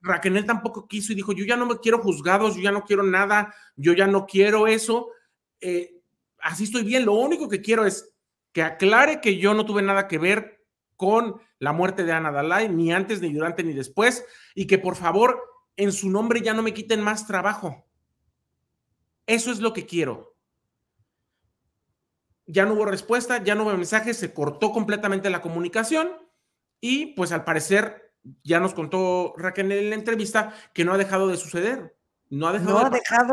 Raquel tampoco quiso y dijo, yo ya no me quiero juzgados, yo ya no quiero nada, yo ya no quiero eso. Eh, así estoy bien, lo único que quiero es que aclare que yo no tuve nada que ver con la muerte de Ana Dalai, ni antes, ni durante, ni después, y que por favor en su nombre ya no me quiten más trabajo. Eso es lo que quiero. Ya no hubo respuesta, ya no hubo mensaje, se cortó completamente la comunicación y pues al parecer ya nos contó Raquel en la entrevista que no ha dejado de suceder. No ha dejado,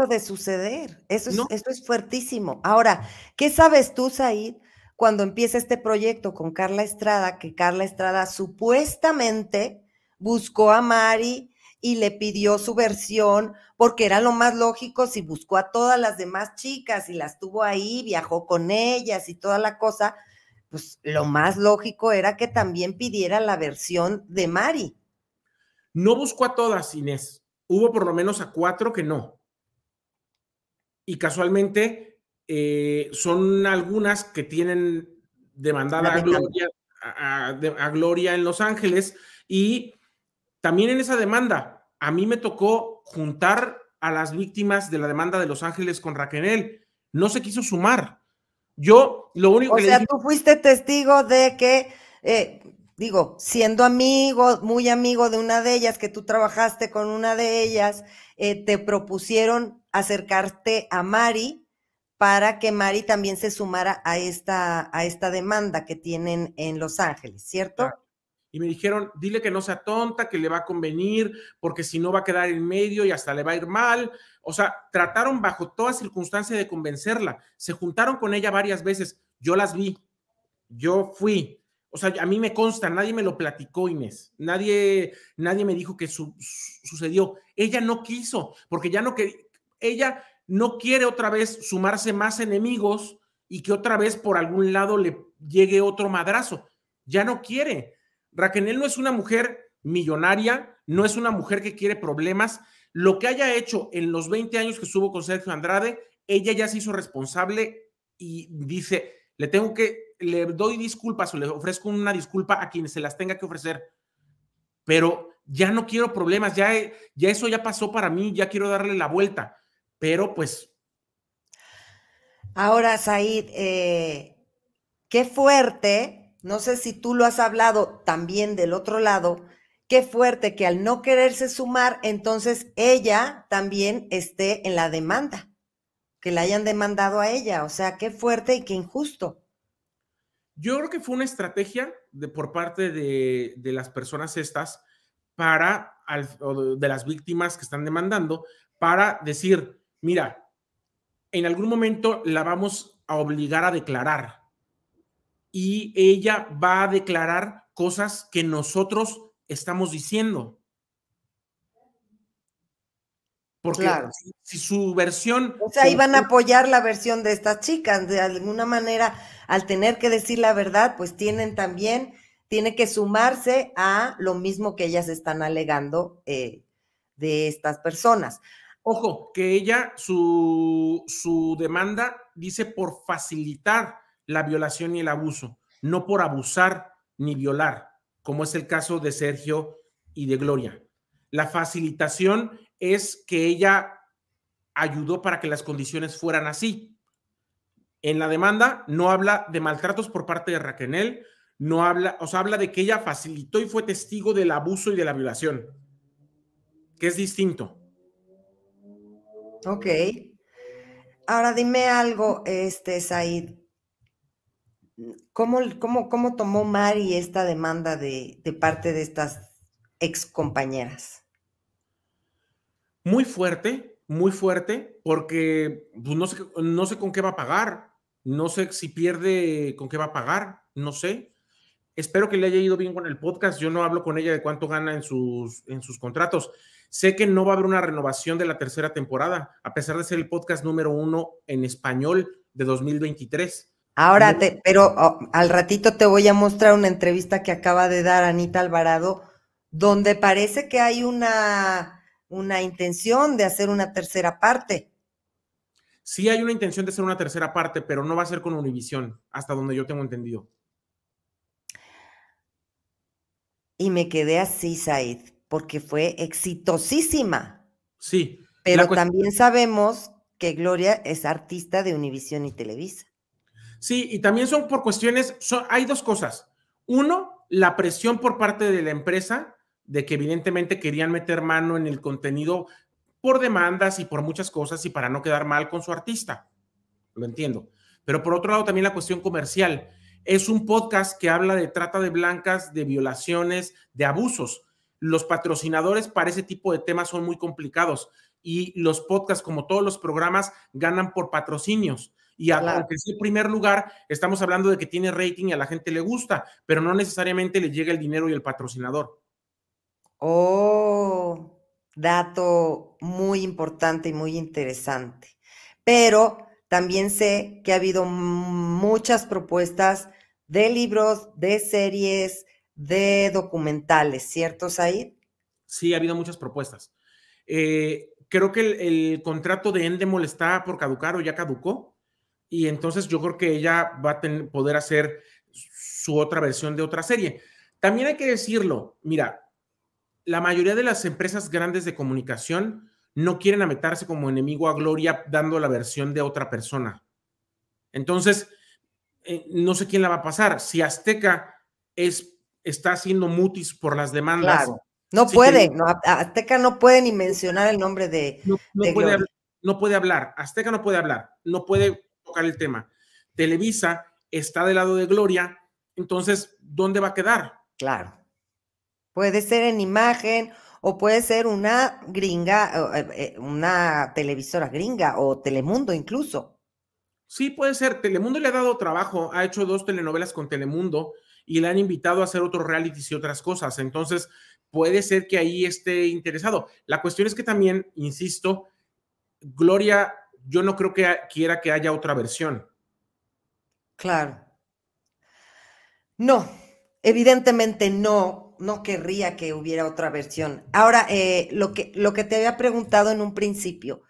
de... suceder. Eso es, es fuertísimo. Ahora, ¿qué sabes tú, Said, cuando empieza este proyecto con Carla Estrada? Que Carla Estrada supuestamente buscó a Mari y le pidió su versión porque era lo más lógico si buscó a todas las demás chicas y las tuvo ahí, viajó con ellas y toda la cosa, pues lo más lógico era que también pidiera la versión de Mari. No buscó a todas, Inés. Hubo por lo menos a cuatro que no. Y casualmente eh, son algunas que tienen demandada a Gloria en Los Ángeles y también en esa demanda a mí me tocó juntar a las víctimas de la demanda de Los Ángeles con Raquel. No se quiso sumar. Yo lo único que... O sea, tú fuiste testigo de que, eh, digo, siendo amigo, muy amigo de una de ellas, que tú trabajaste con una de ellas, eh, te propusieron acercarte a Mari para que Mari también se sumara a esta, a esta demanda que tienen en Los Ángeles, ¿cierto? y me dijeron, dile que no sea tonta, que le va a convenir, porque si no va a quedar en medio y hasta le va a ir mal. O sea, trataron bajo toda circunstancia de convencerla. Se juntaron con ella varias veces. Yo las vi, yo fui. O sea, a mí me consta, nadie me lo platicó, Inés. Nadie, nadie me dijo que sucedió. Ella no quiso, porque ya no que ella no quiere otra vez sumarse más enemigos y que otra vez por algún lado le llegue otro madrazo. Ya no quiere Raquel no es una mujer millonaria, no es una mujer que quiere problemas. Lo que haya hecho en los 20 años que estuvo con Sergio Andrade, ella ya se hizo responsable y dice, le tengo que, le doy disculpas o le ofrezco una disculpa a quien se las tenga que ofrecer, pero ya no quiero problemas, ya, ya eso ya pasó para mí, ya quiero darle la vuelta, pero pues... Ahora, Said, eh, qué fuerte no sé si tú lo has hablado también del otro lado, qué fuerte que al no quererse sumar, entonces ella también esté en la demanda, que la hayan demandado a ella, o sea, qué fuerte y qué injusto. Yo creo que fue una estrategia de, por parte de, las personas estas para, de las víctimas que están demandando, para decir, mira, en algún momento la vamos a obligar a declarar y ella va a declarar cosas que nosotros estamos diciendo. Porque claro. si, su versión... O sea, iban a apoyar la versión de estas chicas. De alguna manera, al tener que decir la verdad, pues tienen también, tiene que sumarse a lo mismo que ellas están alegando eh, de estas personas. Ojo, que ella, su, su demanda dice por facilitar la violación y el abuso, no por abusar ni violar, como es el caso de Sergio y de Gloria. La facilitación es que ella ayudó para que las condiciones fueran así. En la demanda no habla de maltratos por parte de Raquel no habla, o sea, habla de que ella facilitó y fue testigo del abuso y de la violación, que es distinto. Ok. Ahora dime algo, este, Said. ¿Cómo, cómo tomó Mari esta demanda de, parte de estas ex compañeras? Muy fuerte, muy fuerte, porque pues, no, sé, no sé con qué va a pagar, no sé si pierde con qué va a pagar, no sé. Espero que le haya ido bien con el podcast. Yo no hablo con ella de cuánto gana en sus, en sus contratos. Sé que no va a haber una renovación de la tercera temporada, a pesar de ser el podcast número uno en español de 2023. Ahora pero oh, al ratito te voy a mostrar una entrevista que acaba de dar Anita Alvarado, donde parece que hay una, una intención de hacer una tercera parte. Sí hay una intención de hacer una tercera parte, pero no va a ser con Univisión, hasta donde yo tengo entendido. Y me quedé así, Said, porque fue exitosísima. Sí. Pero también sabemos que Gloria es artista de Univisión y Televisa. Sí, y también son por cuestiones, hay dos cosas. Uno, la presión por parte de la empresa de que evidentemente querían meter mano en el contenido por demandas y por muchas cosas y para no quedar mal con su artista. Lo entiendo. Pero por otro lado, también la cuestión comercial. Es un podcast que habla de trata de blancas, de violaciones, de abusos. Los patrocinadores para ese tipo de temas son muy complicados y los podcasts, como todos los programas, ganan por patrocinios. Y aunque sea el primer lugar, estamos hablando de que tiene rating y a la gente le gusta, pero no necesariamente le llega el dinero y el patrocinador. Oh, dato muy importante y muy interesante. Pero también sé que ha habido muchas propuestas de libros, de series, de documentales, ¿cierto, Said? Sí, ha habido muchas propuestas. Eh, creo que el, contrato de Endemol está por caducar o ya caducó. Y entonces yo creo que ella va a poder hacer su otra versión de otra serie. También hay que decirlo, mira, la mayoría de las empresas grandes de comunicación no quieren ametarse como enemigo a Gloria dando la versión de otra persona. Entonces, eh, no sé quién la va a pasar. Si Azteca es, está haciendo mutis por las demandas. No puede, no, Azteca no puede ni mencionar el nombre de. no puede hablar, Azteca no puede hablar, no puede el tema. Televisa está del lado de Gloria, entonces, ¿dónde va a quedar? Claro. Puede ser en imagen o puede ser una gringa, eh, eh, una televisora gringa o Telemundo incluso. Sí, puede ser. Telemundo le ha dado trabajo, ha hecho dos telenovelas con Telemundo y le han invitado a hacer otros realities y otras cosas. Entonces, puede ser que ahí esté interesado. La cuestión es que también, insisto, Gloria yo no creo que quiera que haya otra versión. Claro. No, evidentemente no, no querría que hubiera otra versión. Ahora, eh, lo, que, lo que te había preguntado en un principio,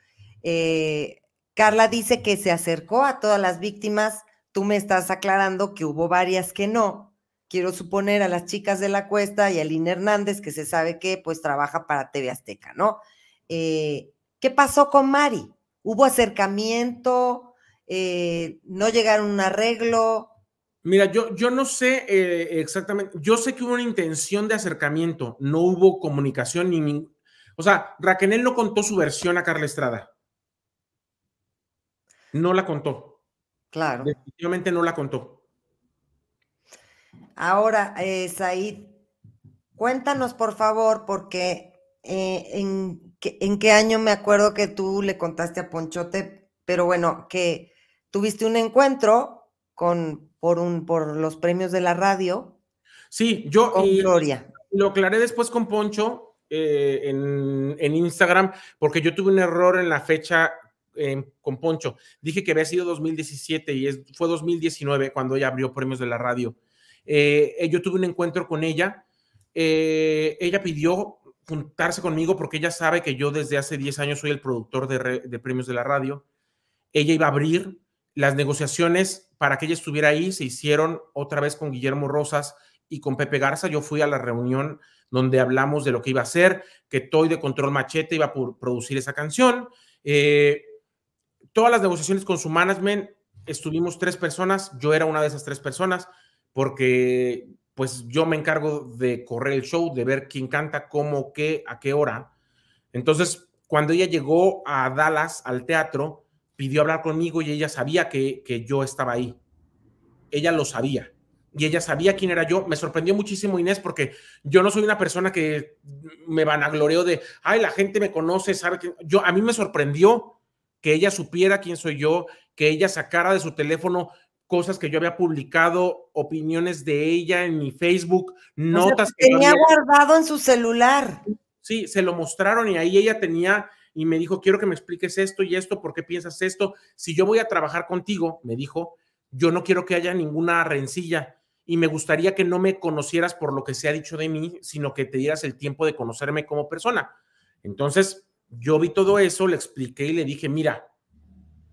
eh, Carla dice que se acercó a todas las víctimas, tú me estás aclarando que hubo varias que no. Quiero suponer a las chicas de la cuesta y a Lina Hernández, que se sabe que pues trabaja para TV Azteca, ¿no? Eh, ¿Qué pasó con Mari? ¿Hubo acercamiento? Eh, ¿No llegaron a un arreglo? Mira, yo, yo no sé eh, exactamente, yo sé que hubo una intención de acercamiento, no hubo comunicación ni ningún... O sea, Raquel no contó su versión a Carla Estrada. No la contó. Claro. Definitivamente no la contó. Ahora, eh, Said, cuéntanos por favor, porque eh, en, en qué año me acuerdo que tú le contaste a Ponchote, pero bueno, que tuviste un encuentro con por un por los premios de la radio. Sí, yo Gloria. Lo aclaré después con Poncho eh, en, en, Instagram, porque yo tuve un error en la fecha con Poncho. Dije que había sido 2017 y fue 2019 cuando ella abrió premios de la radio. Eh, eh, yo tuve un encuentro con ella. ella pidió juntarse conmigo porque ella sabe que yo desde hace 10 años soy el productor de, premios de la radio. Ella iba a abrir las negociaciones para que ella estuviera ahí, se hicieron otra vez con Guillermo Rosas y con Pepe Garza. Yo fui a la reunión donde hablamos de lo que iba a hacer, que Toy de Control Machete iba a producir esa canción. Eh, todas las negociaciones con su management, estuvimos tres personas, yo era una de esas tres personas, porque pues yo me encargo de correr el show, de ver quién canta, cómo, qué, a qué hora. Entonces, cuando ella llegó a Dallas al teatro, pidió hablar conmigo y ella sabía que, yo estaba ahí. Ella lo sabía. Y ella sabía quién era yo. Me sorprendió muchísimo Inés porque yo no soy una persona que me vanagloreo de, ay, la gente me conoce, sabe que yo, a mí me sorprendió que ella supiera quién soy yo, que ella sacara de su teléfono cosas que yo había publicado, opiniones de ella en mi Facebook, notas que tenía guardado en su celular. Sí, se lo mostraron y ahí ella tenía y me dijo, quiero que me expliques esto y esto, por qué piensas esto. Si yo voy a trabajar contigo, me dijo, yo no quiero que haya ninguna rencilla y me gustaría que no me conocieras por lo que se ha dicho de mí, sino que te dieras el tiempo de conocerme como persona. Entonces, yo vi todo eso, le expliqué y le dije, mira,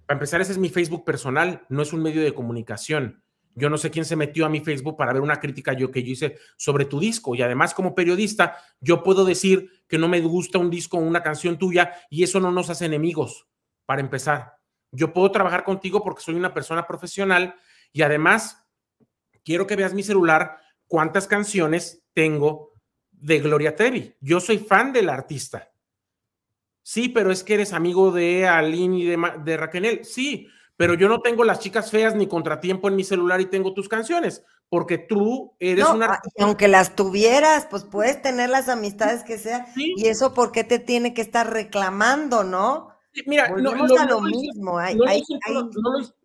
para empezar, ese es mi Facebook personal, no es un medio de comunicación. Yo no sé quién se metió a mi Facebook para ver una crítica yo que yo hice sobre tu disco. Y además, como periodista, yo puedo decir que no me gusta un disco o una canción tuya y eso no nos hace enemigos, para empezar. Yo puedo trabajar contigo porque soy una persona profesional y además quiero que veas mi celular cuántas canciones tengo de Gloria Trevi. Yo soy fan del artista. Sí, pero es que eres amigo de Aline y de, de Raquel. Sí, pero yo no tengo las chicas feas ni contratiempo en mi celular y tengo tus canciones, porque tú eres una... Ah, aunque las tuvieras, pues puedes tener las amistades que sea, y eso porque te tiene que estar reclamando, ¿no? Mira, no, lo mismo.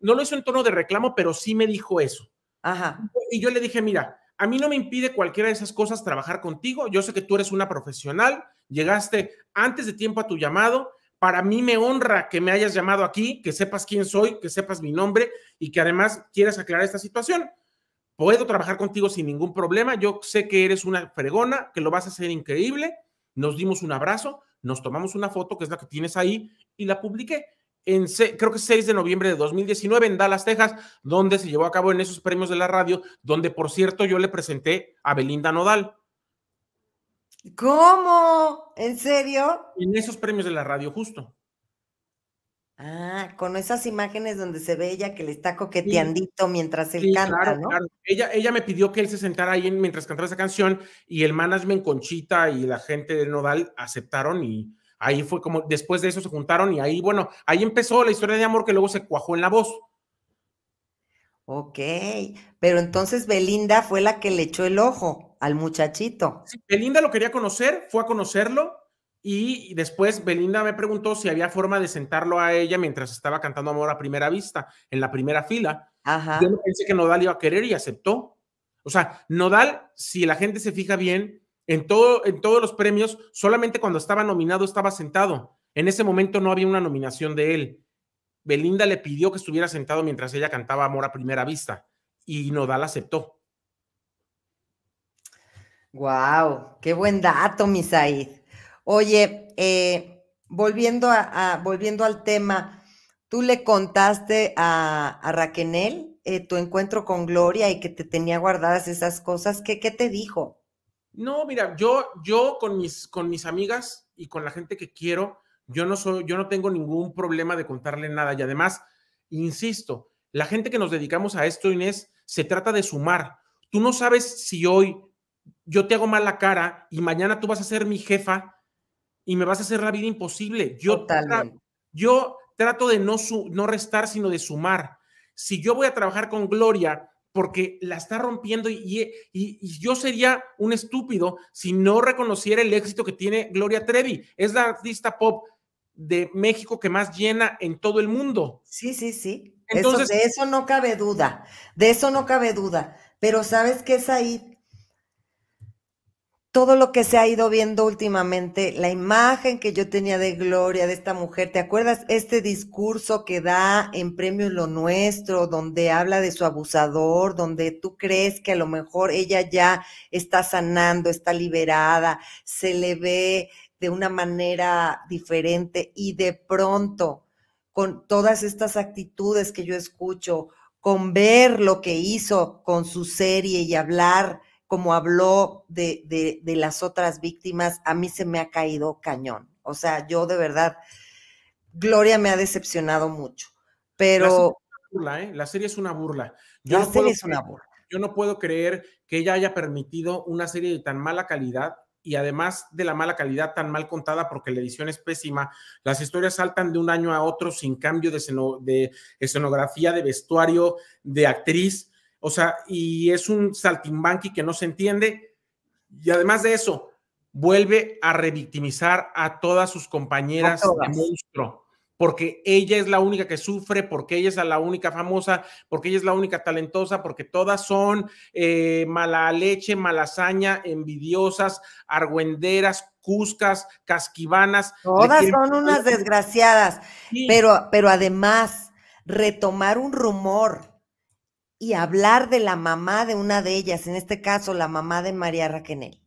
No lo hizo en tono de reclamo, pero sí me dijo eso. Ajá. Y yo le dije, mira, a mí no me impide cualquiera de esas cosas trabajar contigo, yo sé que tú eres una profesional, llegaste antes de tiempo a tu llamado. Para mí me honra que me hayas llamado aquí, que sepas quién soy, que sepas mi nombre y que además quieras aclarar esta situación. Puedo trabajar contigo sin ningún problema. Yo sé que eres una fregona, que lo vas a hacer increíble. Nos dimos un abrazo, nos tomamos una foto, que es la que tienes ahí, y la publiqué. En, creo que 6 de noviembre de 2019 en Dallas, Texas, donde se llevó a cabo en esos premios de la radio, donde por cierto yo le presenté a Belinda Nodal. ¿Cómo? ¿En serio? En esos premios de la radio, justo. Ah, con esas imágenes donde se ve ella que le está coqueteandito mientras él canta, ¿no? Ella, ella me pidió que él se sentara ahí mientras cantaba esa canción y el management Conchita y la gente de Nodal aceptaron y ahí fue como después de eso se juntaron y ahí, bueno, ahí empezó la historia de amor que luego se cuajó en la voz. Ok, pero entonces Belinda fue la que le echó el ojo al muchachito. Belinda lo quería conocer, fue a conocerlo y después Belinda me preguntó si había forma de sentarlo a ella mientras estaba cantando Amor a Primera Vista, en la primera fila. Ajá. Yo pensé que Nodal iba a querer y aceptó. O sea, Nodal, si la gente se fija bien, en, todo, en todos los premios, solamente cuando estaba nominado estaba sentado. En ese momento no había una nominación de él. Belinda le pidió que estuviera sentado mientras ella cantaba Amor a Primera Vista y Nodal aceptó. Wow, qué buen dato, Misaid. Oye, eh, volviendo, a, volviendo al tema, tú le contaste a, Raquenel eh, tu encuentro con Gloria y que te tenía guardadas esas cosas. ¿Qué, qué te dijo? No, mira, yo, yo con, mis, con mis amigas y con la gente que quiero, yo no soy, yo no tengo ningún problema de contarle nada. Y además, insisto, la gente que nos dedicamos a esto, Inés, se trata de sumar. Tú no sabes si hoy yo te hago mala cara y mañana tú vas a ser mi jefa y me vas a hacer la vida imposible. Yo, yo trato de no, no restar, sino de sumar. Si yo voy a trabajar con Gloria porque la está rompiendo y, y, yo sería un estúpido si no reconociera el éxito que tiene Gloria Trevi. Es la artista pop de México que más llena en todo el mundo. Sí, sí, sí. Entonces, de eso no cabe duda, de eso no cabe duda. Pero sabes que es ahí todo lo que se ha ido viendo últimamente, la imagen que yo tenía de Gloria, de esta mujer, ¿te acuerdas este discurso que da en Premio Lo Nuestro, donde habla de su abusador, donde tú crees que a lo mejor ella ya está sanando, está liberada, se le ve de una manera diferente y de pronto, con todas estas actitudes que yo escucho, con ver lo que hizo con su serie y hablar como habló de, las otras víctimas, a mí se me ha caído cañón. O sea, yo de verdad, Gloria me ha decepcionado mucho, pero... ¿eh? La serie es una burla. la serie es una burla. Yo no puedo creer que ella haya permitido una serie de tan mala calidad y además de la mala calidad tan mal contada porque la edición es pésima, las historias saltan de un año a otro sin cambio de, de escenografía, de vestuario, de actriz, o sea, y es un saltimbanqui que no se entiende. Y además de eso, vuelve a revictimizar a todas sus compañeras de monstruo porque ella es la única que sufre, porque ella es la única famosa, porque ella es la única talentosa, porque todas son eh, mala leche, malasaña, envidiosas, argüenderas, cuscas, casquivanas. Todas son unas desgraciadas, pero, pero además retomar un rumor y hablar de la mamá de una de ellas, en este caso la mamá de María Raquenel,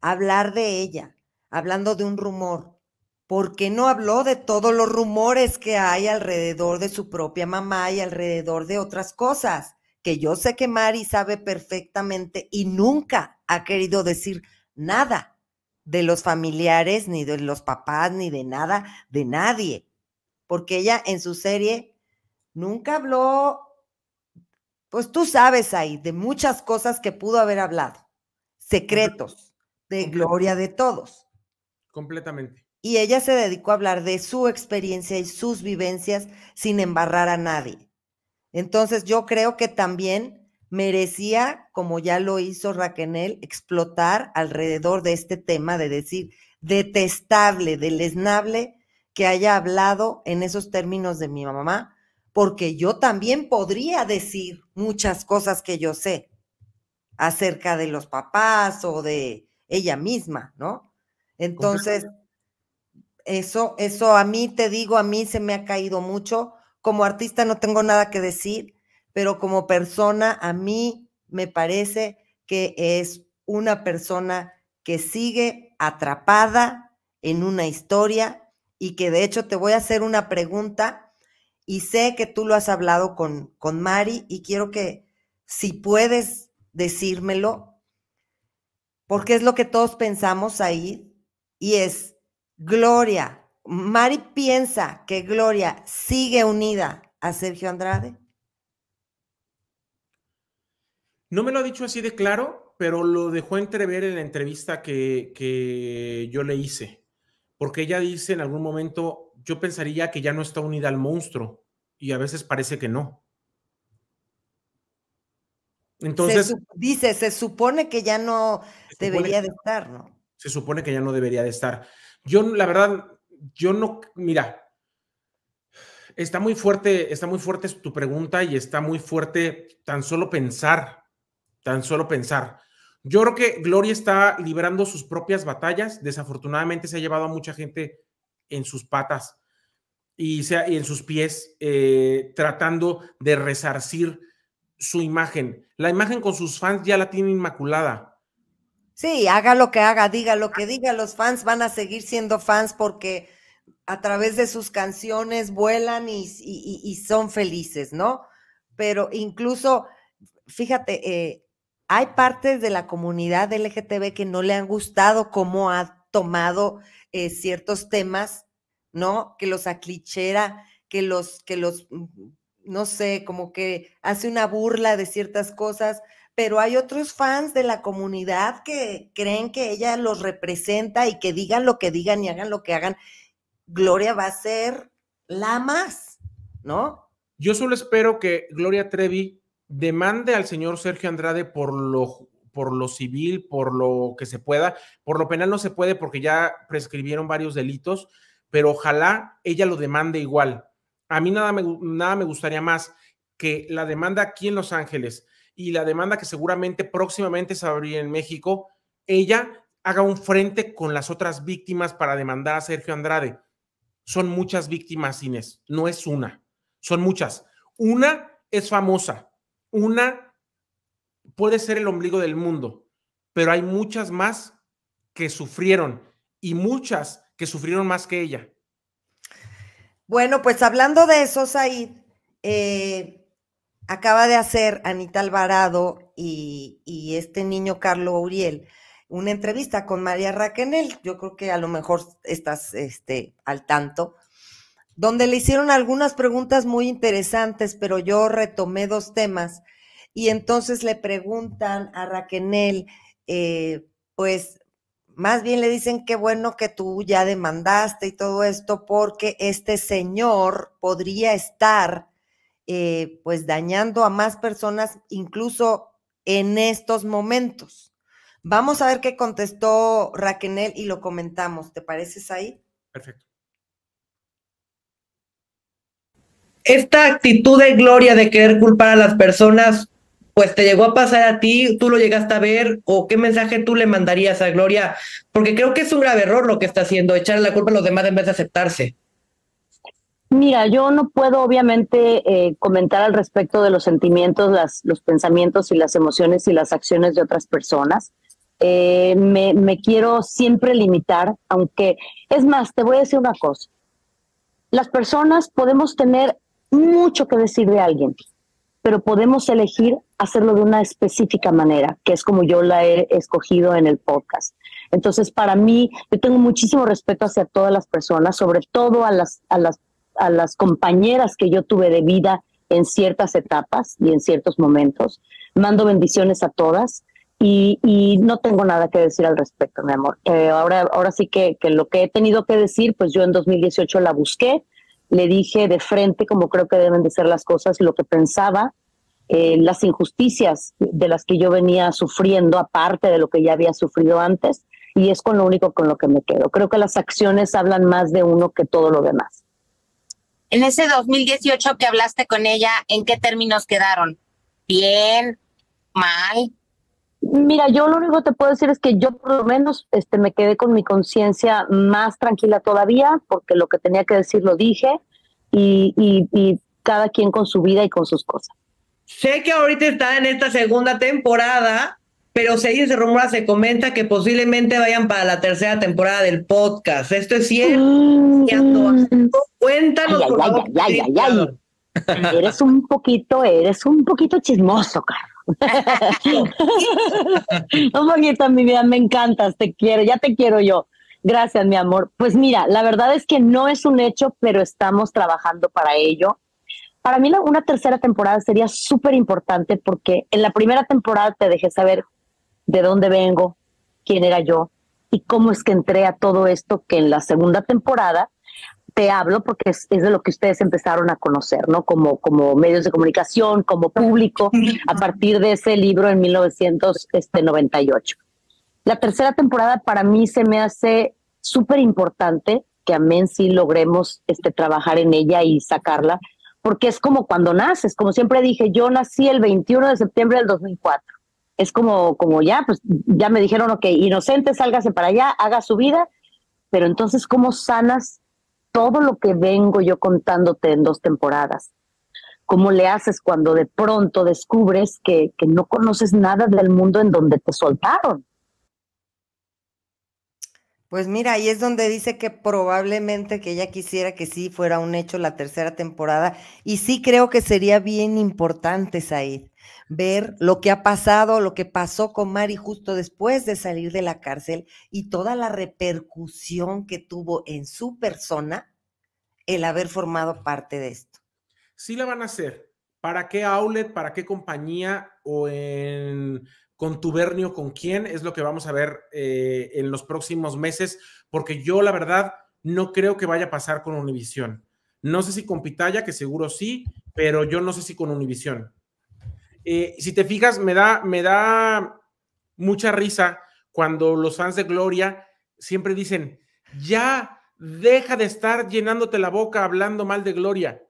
hablar de ella, hablando de un rumor ¿Por qué no habló de todos los rumores que hay alrededor de su propia mamá y alrededor de otras cosas, que yo sé que Mari sabe perfectamente y nunca ha querido decir nada de los familiares, ni de los papás, ni de nada, de nadie, porque ella en su serie nunca habló, pues tú sabes ahí, de muchas cosas que pudo haber hablado, secretos de gloria de todos. Completamente y ella se dedicó a hablar de su experiencia y sus vivencias sin embarrar a nadie. Entonces yo creo que también merecía, como ya lo hizo Raquel, explotar alrededor de este tema de decir detestable, deleznable que haya hablado en esos términos de mi mamá, porque yo también podría decir muchas cosas que yo sé acerca de los papás o de ella misma, ¿no? Entonces... Eso, eso a mí te digo, a mí se me ha caído mucho. Como artista no tengo nada que decir, pero como persona a mí me parece que es una persona que sigue atrapada en una historia y que de hecho te voy a hacer una pregunta y sé que tú lo has hablado con, con Mari y quiero que si puedes decírmelo, porque es lo que todos pensamos ahí y es, Gloria, Mari piensa que Gloria sigue unida a Sergio Andrade. No me lo ha dicho así de claro, pero lo dejó entrever en la entrevista que, yo le hice, porque ella dice en algún momento, yo pensaría que ya no está unida al monstruo, y a veces parece que no. Entonces. dice, se supone que ya no debería de estar, ¿no? Se supone que ya no debería de estar. Yo, la verdad, yo no, mira, está muy fuerte, está muy fuerte tu pregunta y está muy fuerte tan solo pensar, tan solo pensar. Yo creo que Gloria está librando sus propias batallas. Desafortunadamente se ha llevado a mucha gente en sus patas y, sea, en sus pies, eh, tratando de resarcir su imagen. La imagen con sus fans ya la tiene inmaculada. Sí, haga lo que haga, diga lo que diga, los fans van a seguir siendo fans porque a través de sus canciones vuelan y, son felices, ¿no? Pero incluso, fíjate, eh, hay partes de la comunidad LGTB que no le han gustado cómo ha tomado eh, ciertos temas, ¿no? Que los aclichera, que los, que los, mm, no sé, como que hace una burla de ciertas cosas pero hay otros fans de la comunidad que creen que ella los representa y que digan lo que digan y hagan lo que hagan. Gloria va a ser la más, ¿no? Yo solo espero que Gloria Trevi demande al señor Sergio Andrade por lo, por lo civil, por lo que se pueda. Por lo penal no se puede porque ya prescribieron varios delitos, pero ojalá ella lo demande igual. A mí nada me, nada me gustaría más que la demanda aquí en Los Ángeles y la demanda que seguramente próximamente se abrirá en México, ella haga un frente con las otras víctimas para demandar a Sergio Andrade. Son muchas víctimas, Inés, no es una, son muchas. Una es famosa, una puede ser el ombligo del mundo, pero hay muchas más que sufrieron y muchas que sufrieron más que ella. Bueno, pues hablando de eso, Said, eh, acaba de hacer Anita Alvarado y, este niño Carlo Uriel una entrevista con María Raquenel, yo creo que a lo mejor estás este, al tanto, donde le hicieron algunas preguntas muy interesantes, pero yo retomé dos temas y entonces le preguntan a Raquenel, eh, pues más bien le dicen que bueno que tú ya demandaste y todo esto porque este señor podría estar eh, pues dañando a más personas, incluso en estos momentos. Vamos a ver qué contestó Raquel y lo comentamos. ¿Te pareces ahí? Perfecto. Esta actitud de gloria de querer culpar a las personas, pues te llegó a pasar a ti, tú lo llegaste a ver, o qué mensaje tú le mandarías a Gloria, porque creo que es un grave error lo que está haciendo, echarle la culpa a los demás en vez de aceptarse. Mira, yo no puedo obviamente eh, comentar al respecto de los sentimientos, las, los pensamientos y las emociones y las acciones de otras personas. Eh, me, quiero siempre limitar, aunque es más, te voy a decir una cosa. Las personas podemos tener mucho que decir de alguien, pero podemos elegir hacerlo de una específica manera, que es como yo la he escogido en el podcast. Entonces, para mí, yo tengo muchísimo respeto hacia todas las personas, sobre todo a las, a las a las compañeras que yo tuve de vida en ciertas etapas y en ciertos momentos. Mando bendiciones a todas y, no tengo nada que decir al respecto, mi amor. Eh, ahora, ahora sí que, que lo que he tenido que decir, pues yo en 2018 la busqué, le dije de frente como creo que deben de ser las cosas, lo que pensaba, eh, las injusticias de las que yo venía sufriendo, aparte de lo que ya había sufrido antes, y es con lo único con lo que me quedo. Creo que las acciones hablan más de uno que todo lo demás. En ese 2018 que hablaste con ella, ¿en qué términos quedaron? ¿Bien? ¿Mal? Mira, yo lo único que te puedo decir es que yo por lo menos este, me quedé con mi conciencia más tranquila todavía, porque lo que tenía que decir lo dije y, cada quien con su vida y con sus cosas. Sé que ahorita está en esta segunda temporada, pero se dice, se rumora, se comenta que posiblemente vayan para la tercera temporada del podcast. ¿Esto es cierto? Mm. Cuéntanos. Eres un poquito, eres un poquito chismoso, Carlos. un poquito, mi vida, me encantas, te quiero, ya te quiero yo. Gracias, mi amor. Pues mira, la verdad es que no es un hecho, pero estamos trabajando para ello. Para mí una tercera temporada sería súper importante porque en la primera temporada te dejé saber de dónde vengo, quién era yo y cómo es que entré a todo esto que en la segunda temporada te hablo porque es, es, de lo que ustedes empezaron a conocer, ¿no? Como, como medios de comunicación, como público, a partir de ese libro en 1998. Este, La tercera temporada para mí se me hace súper importante que amén sí logremos este, trabajar en ella y sacarla, porque es como cuando naces, como siempre dije, yo nací el 21 de septiembre del 2004. Es como, como ya, pues ya me dijeron, ok, inocente, sálgase para allá, haga su vida, pero entonces, ¿cómo sanas todo lo que vengo yo contándote en dos temporadas. ¿Cómo le haces cuando de pronto descubres que, no conoces nada del mundo en donde te soltaron? Pues mira, ahí es donde dice que probablemente que ella quisiera que sí fuera un hecho la tercera temporada y sí creo que sería bien importante, Said ver lo que ha pasado, lo que pasó con Mari justo después de salir de la cárcel y toda la repercusión que tuvo en su persona el haber formado parte de esto. Sí la van a hacer. ¿Para qué outlet? ¿Para qué compañía? ¿O en contubernio con quién? Es lo que vamos a ver eh, en los próximos meses, porque yo la verdad no creo que vaya a pasar con Univision No sé si con Pitaya, que seguro sí, pero yo no sé si con Univision eh, si te fijas, me da, me da mucha risa cuando los fans de Gloria siempre dicen, ya deja de estar llenándote la boca hablando mal de Gloria.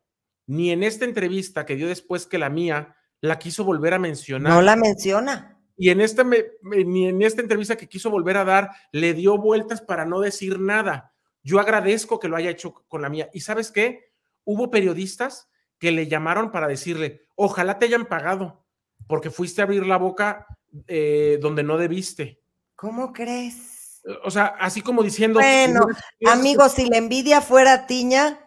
Ni en esta entrevista que dio después que la mía, la quiso volver a mencionar. No la menciona. Y en esta, ni en esta entrevista que quiso volver a dar, le dio vueltas para no decir nada. Yo agradezco que lo haya hecho con la mía. ¿Y sabes qué? Hubo periodistas que le llamaron para decirle, ojalá te hayan pagado porque fuiste a abrir la boca eh, donde no debiste. ¿Cómo crees? Eh, o sea, así como diciendo. Bueno, amigos, si la envidia fuera tiña,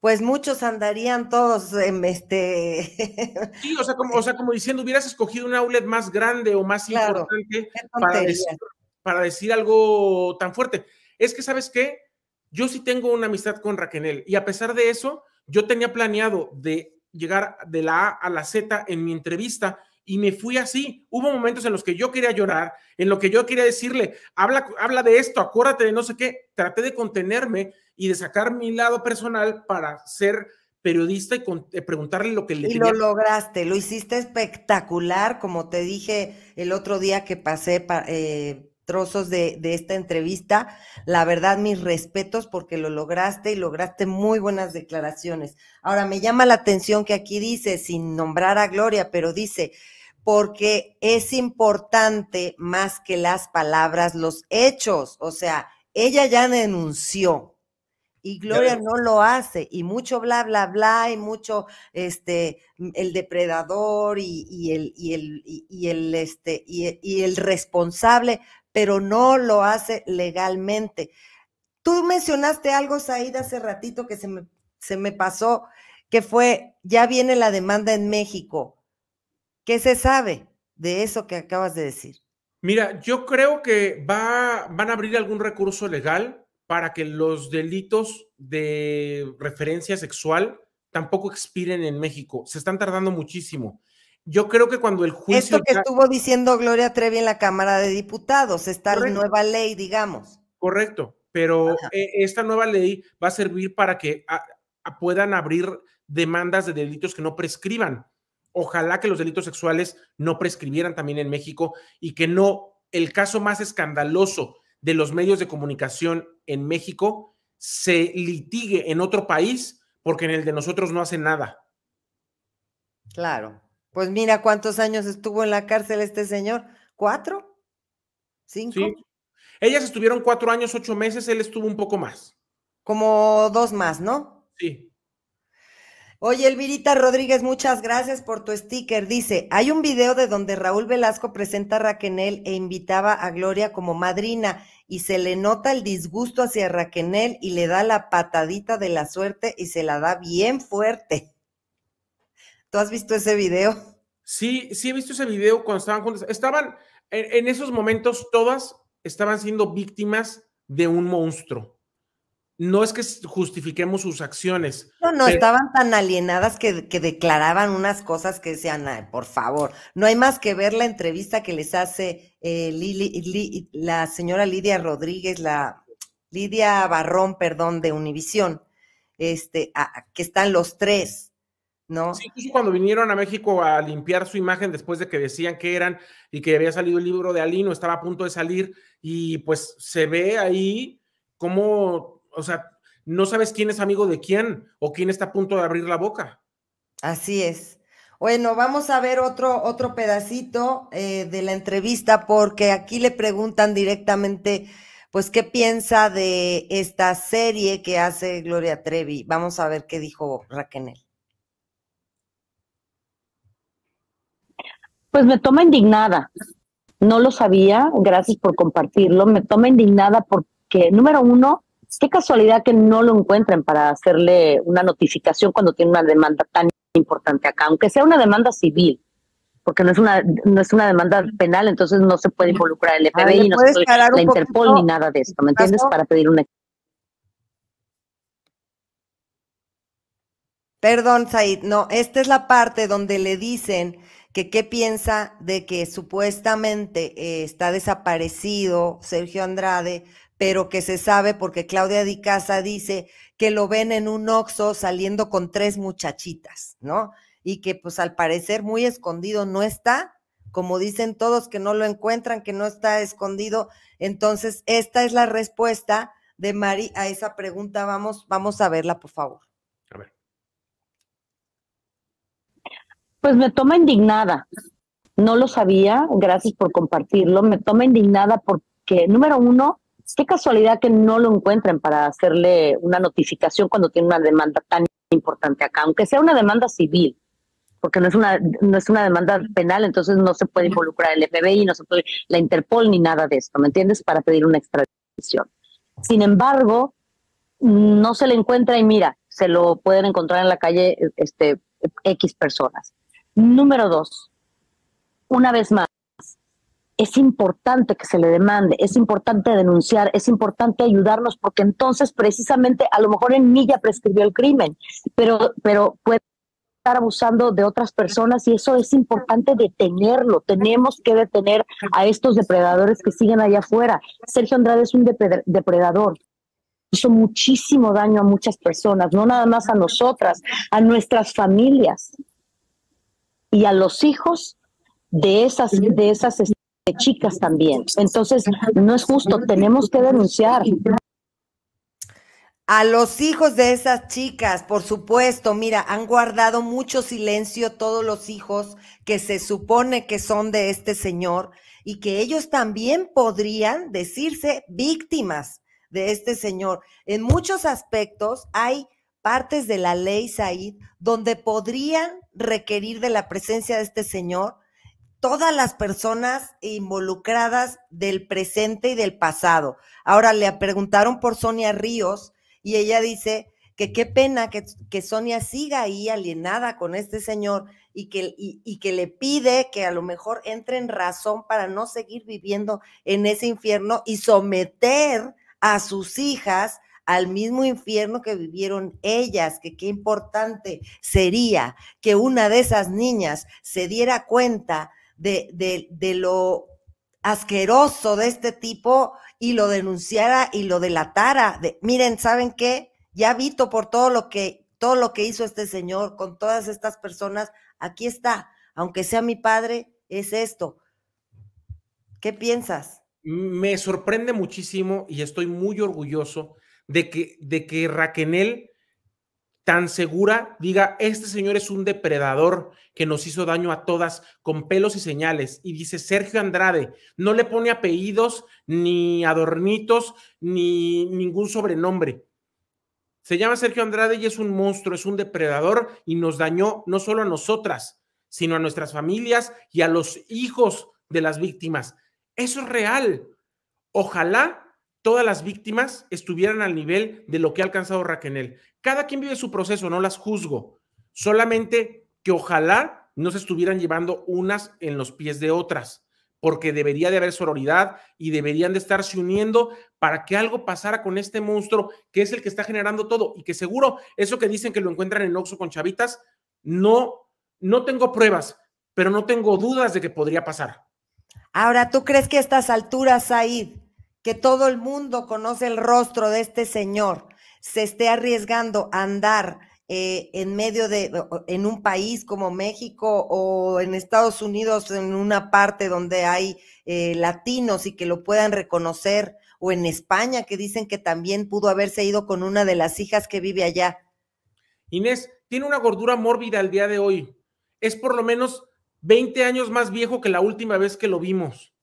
pues muchos andarían todos en este. sí, o sea, como, o sea, como diciendo, hubieras escogido un outlet más grande o más importante para decir, para decir algo tan fuerte. Es que, ¿sabes qué? Yo sí tengo una amistad con Raquel y a pesar de eso, yo tenía planeado de llegar de la A a la Z en mi entrevista, y me fui así. Hubo momentos en los que yo quería llorar, en los que yo quería decirle, habla, habla de esto, acuérdate de no sé qué. Traté de contenerme y de sacar mi lado personal para ser periodista y eh, preguntarle lo que le... Y lo lograste, lo hiciste espectacular, como te dije el otro día que pasé eh, trozos de esta entrevista. La verdad, mis respetos porque lo lograste y lograste muy buenas declaraciones. Ahora, me llama la atención que aquí dice, sin nombrar a Gloria, pero dice, porque es importante más que las palabras, los hechos. O sea, ella ya denunció y Gloria no lo hace y mucho bla, bla, bla y mucho este, el depredador y, el, y el, y, el, este, y el responsable, pero no lo hace legalmente. Tú mencionaste algo, Saida, hace ratito que se me, se me pasó, que fue, ya viene la demanda en México. ¿Qué se sabe de eso que acabas de decir? Mira, yo creo que va, van a abrir algún recurso legal para que los delitos de referencia sexual tampoco expiren en México. Se están tardando muchísimo. Yo creo que cuando el juicio... Esto que estuvo diciendo Gloria Trevi en la Cámara de Diputados, está la nueva ley, digamos. Correcto, pero e, esta nueva ley va a servir para que puedan abrir demandas de delitos que no prescriban. Ojalá que los delitos sexuales no prescribieran también en México y que no el caso más escandaloso de los medios de comunicación en México se litigue en otro país porque en el de nosotros no hace nada. Claro. Pues mira cuántos años estuvo en la cárcel este señor. ¿Cuatro? ¿Cinco? Ellas estuvieron cuatro años, ocho meses, él estuvo un poco más. Como dos más, ¿no? Sí. Oye, Elvirita Rodríguez, muchas gracias por tu sticker. Dice, hay un video de donde Raúl Velasco presenta a Raquenel e invitaba a Gloria como madrina y se le nota el disgusto hacia Raquenel y le da la patadita de la suerte y se la da bien fuerte. ¿Tú has visto ese video? Sí, sí he visto ese video cuando estaban juntas. Estaban, en esos momentos todas estaban siendo víctimas de un monstruo no es que justifiquemos sus acciones. No, no, estaban tan alienadas que, declaraban unas cosas que decían, Ay, por favor, no hay más que ver la entrevista que les hace eh, la señora Lidia Rodríguez, la Lidia Barrón, perdón, de Univisión, este, que están los tres. ¿No? Sí, incluso cuando vinieron a México a limpiar su imagen después de que decían que eran y que había salido el libro de Alino, estaba a punto de salir y pues se ve ahí cómo o sea, no sabes quién es amigo de quién o quién está a punto de abrir la boca. Así es. Bueno, vamos a ver otro, otro pedacito eh, de la entrevista porque aquí le preguntan directamente, pues, ¿qué piensa de esta serie que hace Gloria Trevi? Vamos a ver qué dijo Raquel. Pues me toma indignada. No lo sabía, gracias por compartirlo. Me toma indignada porque, número uno, Qué casualidad que no lo encuentren para hacerle una notificación cuando tiene una demanda tan importante acá, aunque sea una demanda civil, porque no es una no es una demanda penal, entonces no se puede involucrar el FBI, no se puede la Interpol ni nada de esto, ¿me entiendes? Para pedir una Perdón, Said, no, esta es la parte donde le dicen que qué piensa de que supuestamente eh, está desaparecido Sergio Andrade pero que se sabe porque Claudia Di Casa dice que lo ven en un oxo saliendo con tres muchachitas, ¿no? Y que pues al parecer muy escondido no está, como dicen todos que no lo encuentran, que no está escondido. Entonces, esta es la respuesta de Mari a esa pregunta. Vamos, vamos a verla, por favor. A ver. Pues me toma indignada. No lo sabía, gracias por compartirlo. Me toma indignada porque, número uno, Qué casualidad que no lo encuentren para hacerle una notificación cuando tiene una demanda tan importante acá, aunque sea una demanda civil, porque no es una no es una demanda penal, entonces no se puede involucrar el FBI, no se puede la Interpol ni nada de esto, ¿me entiendes? Para pedir una extradición. Sin embargo, no se le encuentra y mira, se lo pueden encontrar en la calle este X personas. Número dos, una vez más, es importante que se le demande, es importante denunciar, es importante ayudarnos, porque entonces precisamente a lo mejor en mí ya prescribió el crimen, pero, pero puede estar abusando de otras personas y eso es importante detenerlo. Tenemos que detener a estos depredadores que siguen allá afuera. Sergio Andrade es un depredador, hizo muchísimo daño a muchas personas, no nada más a nosotras, a nuestras familias y a los hijos de esas, de esas chicas también. Entonces, no es justo, tenemos que denunciar. A los hijos de esas chicas, por supuesto, mira, han guardado mucho silencio todos los hijos que se supone que son de este señor y que ellos también podrían decirse víctimas de este señor. En muchos aspectos hay partes de la ley, Said, donde podrían requerir de la presencia de este señor todas las personas involucradas del presente y del pasado. Ahora le preguntaron por Sonia Ríos y ella dice que qué pena que, Sonia siga ahí alienada con este señor y que, y, y que le pide que a lo mejor entre en razón para no seguir viviendo en ese infierno y someter a sus hijas al mismo infierno que vivieron ellas, que qué importante sería que una de esas niñas se diera cuenta de, lo asqueroso de este tipo y lo denunciara y lo delatara. miren, ¿saben qué? Ya vito por todo lo que todo lo que hizo este señor con todas estas personas, aquí está, aunque sea mi padre, es esto. ¿Qué piensas? Me sorprende muchísimo y estoy muy orgulloso de que, de que Raquenel tan segura diga, este señor es un depredador que nos hizo daño a todas con pelos y señales. Y dice Sergio Andrade, no le pone apellidos, ni adornitos, ni ningún sobrenombre. Se llama Sergio Andrade y es un monstruo, es un depredador y nos dañó no solo a nosotras, sino a nuestras familias y a los hijos de las víctimas. Eso es real. Ojalá todas las víctimas estuvieran al nivel de lo que ha alcanzado Raquenel. Cada quien vive su proceso, no las juzgo. Solamente que ojalá no se estuvieran llevando unas en los pies de otras, porque debería de haber sororidad y deberían de estarse uniendo para que algo pasara con este monstruo que es el que está generando todo y que seguro eso que dicen que lo encuentran en Oxo con chavitas, no, no tengo pruebas, pero no tengo dudas de que podría pasar. Ahora, ¿tú crees que a estas alturas, Said, que todo el mundo conoce el rostro de este señor, se esté arriesgando a andar eh, en medio de, en un país como México o en Estados Unidos, en una parte donde hay eh, latinos y que lo puedan reconocer, o en España, que dicen que también pudo haberse ido con una de las hijas que vive allá. Inés, tiene una gordura mórbida al día de hoy. Es por lo menos 20 años más viejo que la última vez que lo vimos.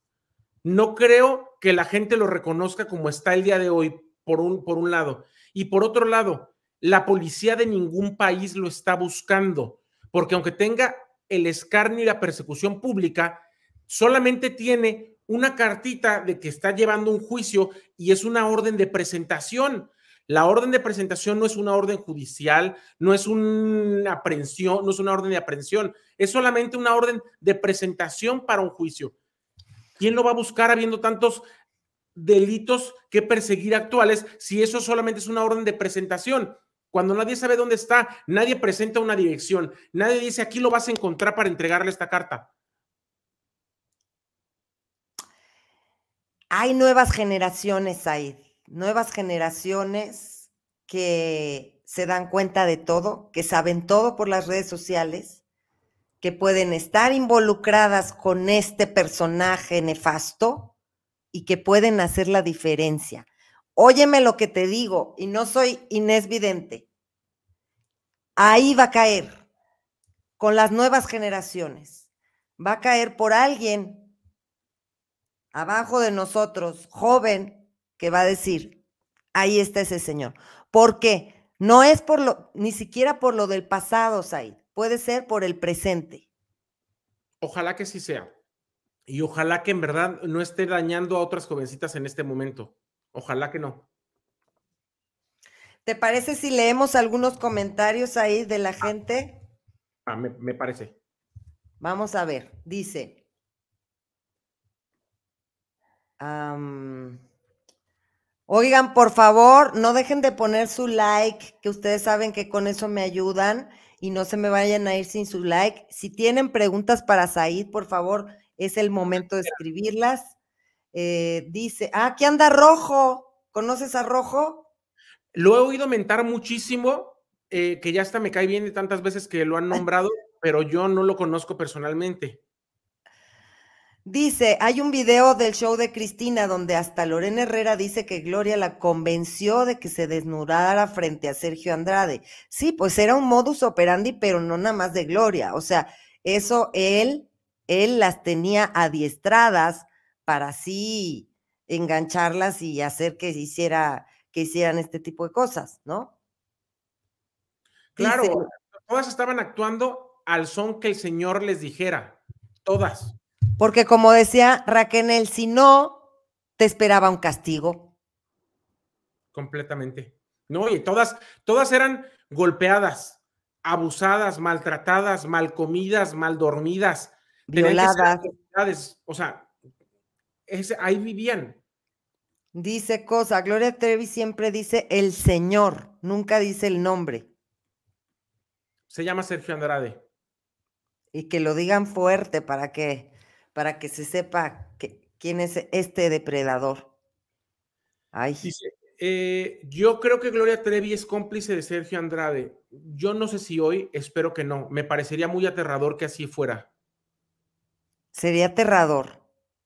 No creo que la gente lo reconozca como está el día de hoy, por un, por un lado. Y por otro lado, la policía de ningún país lo está buscando, porque aunque tenga el escarnio y la persecución pública, solamente tiene una cartita de que está llevando un juicio y es una orden de presentación. La orden de presentación no es una orden judicial, no es una aprehensión, no es una orden de aprehensión, es solamente una orden de presentación para un juicio. ¿Quién lo va a buscar habiendo tantos delitos que perseguir actuales si eso solamente es una orden de presentación? Cuando nadie sabe dónde está, nadie presenta una dirección, nadie dice aquí lo vas a encontrar para entregarle esta carta. Hay nuevas generaciones ahí, nuevas generaciones que se dan cuenta de todo, que saben todo por las redes sociales que pueden estar involucradas con este personaje nefasto y que pueden hacer la diferencia. Óyeme lo que te digo, y no soy inesvidente, Ahí va a caer con las nuevas generaciones. Va a caer por alguien abajo de nosotros, joven, que va a decir, ahí está ese señor. ¿Por qué? No es por lo, ni siquiera por lo del pasado, Said puede ser por el presente. Ojalá que sí sea. Y ojalá que en verdad no esté dañando a otras jovencitas en este momento. Ojalá que no. ¿Te parece si leemos algunos comentarios ahí de la ah. gente? Ah, me, parece. Vamos a ver. Dice. oigan, por favor, no dejen de poner su like, que ustedes saben que con eso me ayudan y no se me vayan a ir sin su like. Si tienen preguntas para Said, por favor, es el momento de escribirlas. Eh, dice, ah, qué anda Rojo. ¿Conoces a Rojo? Lo he oído mentar muchísimo, eh, que ya hasta me cae bien de tantas veces que lo han nombrado, pero yo no lo conozco personalmente. Dice, hay un video del show de Cristina donde hasta Lorena Herrera dice que Gloria la convenció de que se desnudara frente a Sergio Andrade. Sí, pues era un modus operandi, pero no nada más de Gloria. O sea, eso él, él las tenía adiestradas para así engancharlas y hacer que hiciera, que hicieran este tipo de cosas, ¿no? Claro, todas estaban actuando al son que el señor les dijera, todas. Porque como decía Raquel, si no, te esperaba un castigo. Completamente. No, y todas, todas eran golpeadas, abusadas, maltratadas, mal comidas, mal dormidas, violadas. O sea, es, ahí vivían. Dice cosa, Gloria Trevi siempre dice el señor, nunca dice el nombre. Se llama Sergio Andrade. Y que lo digan fuerte para que para que se sepa quién es este depredador. Ay. Eh, yo creo que Gloria Trevi es cómplice de Sergio Andrade. Yo no sé si hoy, espero que no. Me parecería muy aterrador que así fuera. Sería aterrador,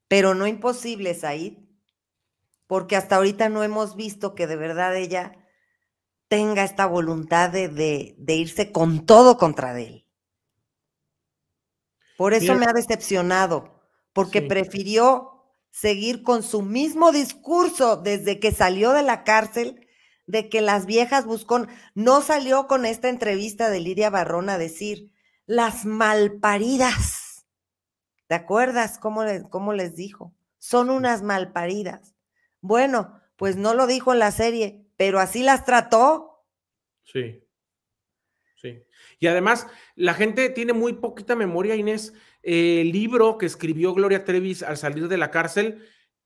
pero no imposible, Said, porque hasta ahorita no hemos visto que de verdad ella tenga esta voluntad de, de, irse con todo contra él. Por eso me ha decepcionado porque prefirió seguir con su mismo discurso desde que salió de la cárcel de que las viejas buscón no salió con esta entrevista de Lidia Barrón a decir las malparidas. ¿Te acuerdas cómo les, cómo les dijo? Son unas malparidas. Bueno, pues no lo dijo en la serie, pero así las trató. Sí. Sí. Y además, la gente tiene muy poquita memoria, Inés. Eh, el libro que escribió Gloria Trevis al salir de la cárcel,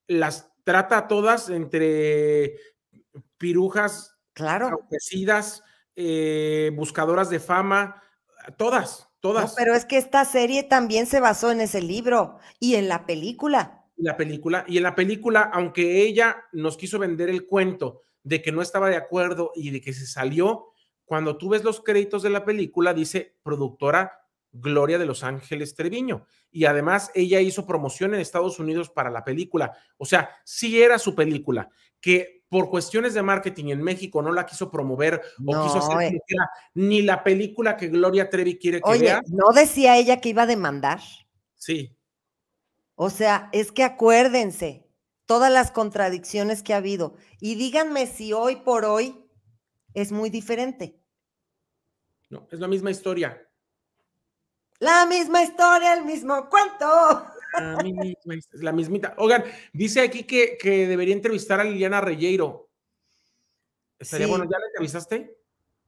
las trata a todas entre pirujas, claro. Eh, buscadoras de fama, todas, todas. pero es que esta serie también se basó en ese libro y en la película. La película, y en la película, aunque ella nos quiso vender el cuento de que no estaba de acuerdo y de que se salió, cuando tú ves los créditos de la película, dice productora Gloria de los Ángeles Treviño. Y además ella hizo promoción en Estados Unidos para la película. O sea, sí era su película, que por cuestiones de marketing en México no la quiso promover o quiso hacer eh. ni la película que Gloria Trevi quiere que ¿no decía ella que iba a demandar? Sí. O sea, es que acuérdense todas las contradicciones que ha habido y díganme si hoy por hoy es muy diferente. No, es la misma historia la misma historia, el mismo cuento. La, mismita. Oigan, dice aquí que, debería entrevistar a Liliana Reyero. Estaría bueno, ¿ya la entrevistaste?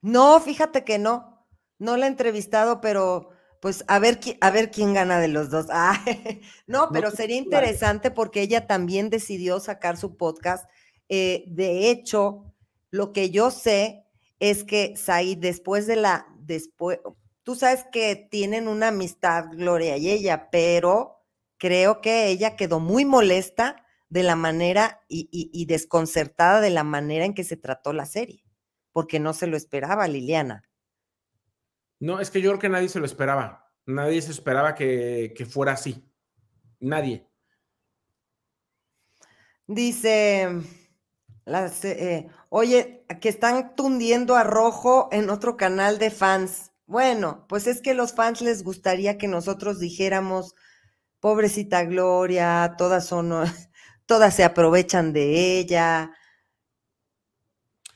No, fíjate que no. No la he entrevistado, pero pues a ver, a ver quién gana de los dos. Ah, no, pero pues, sería interesante porque ella también decidió sacar su podcast. Eh, de hecho, lo que yo sé es que Said, después de la, después, tú sabes que tienen una amistad Gloria y ella, pero creo que ella quedó muy molesta de la manera y, desconcertada de la manera en que se trató la serie, porque no se lo esperaba Liliana. No, es que yo creo que nadie se lo esperaba. Nadie se esperaba que, fuera así. Nadie. Dice, eh, oye, que están tundiendo a Rojo en otro canal de fans. Bueno, pues es que los fans les gustaría que nosotros dijéramos, pobrecita Gloria, todas son, todas se aprovechan de ella.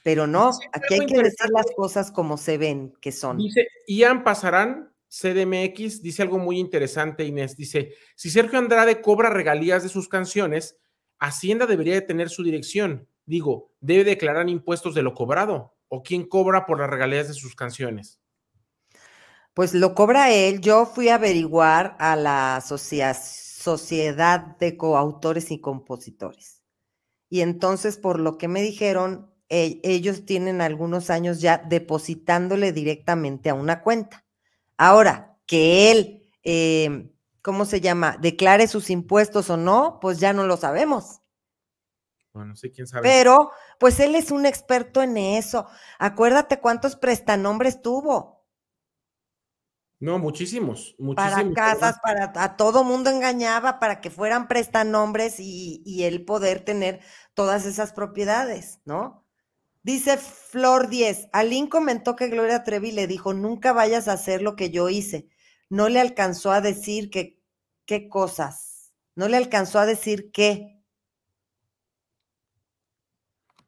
Pero no, aquí hay que decir las cosas como se ven que son. Dice, Ian Pasarán, CDMX, dice algo muy interesante, Inés. Dice, si Sergio Andrade cobra regalías de sus canciones, Hacienda debería de tener su dirección. Digo, debe declarar impuestos de lo cobrado. ¿O quién cobra por las regalías de sus canciones? Pues lo cobra él. Yo fui a averiguar a la Sociedad de Coautores y Compositores. Y entonces, por lo que me dijeron, e, ellos tienen algunos años ya depositándole directamente a una cuenta. Ahora, que él, em, ¿cómo se llama? Declare sus impuestos o no, pues ya no lo sabemos. Bueno, sí, quién sabe. Pero, pues él es un experto en eso. Acuérdate cuántos prestanombres tuvo. No, muchísimos, Para casas, para a todo mundo engañaba para que fueran prestanombres y, y el poder tener todas esas propiedades, ¿no? Dice Flor Diez, Alín comentó que Gloria Trevi le dijo, nunca vayas a hacer lo que yo hice. No le alcanzó a decir qué cosas, no le alcanzó a decir qué.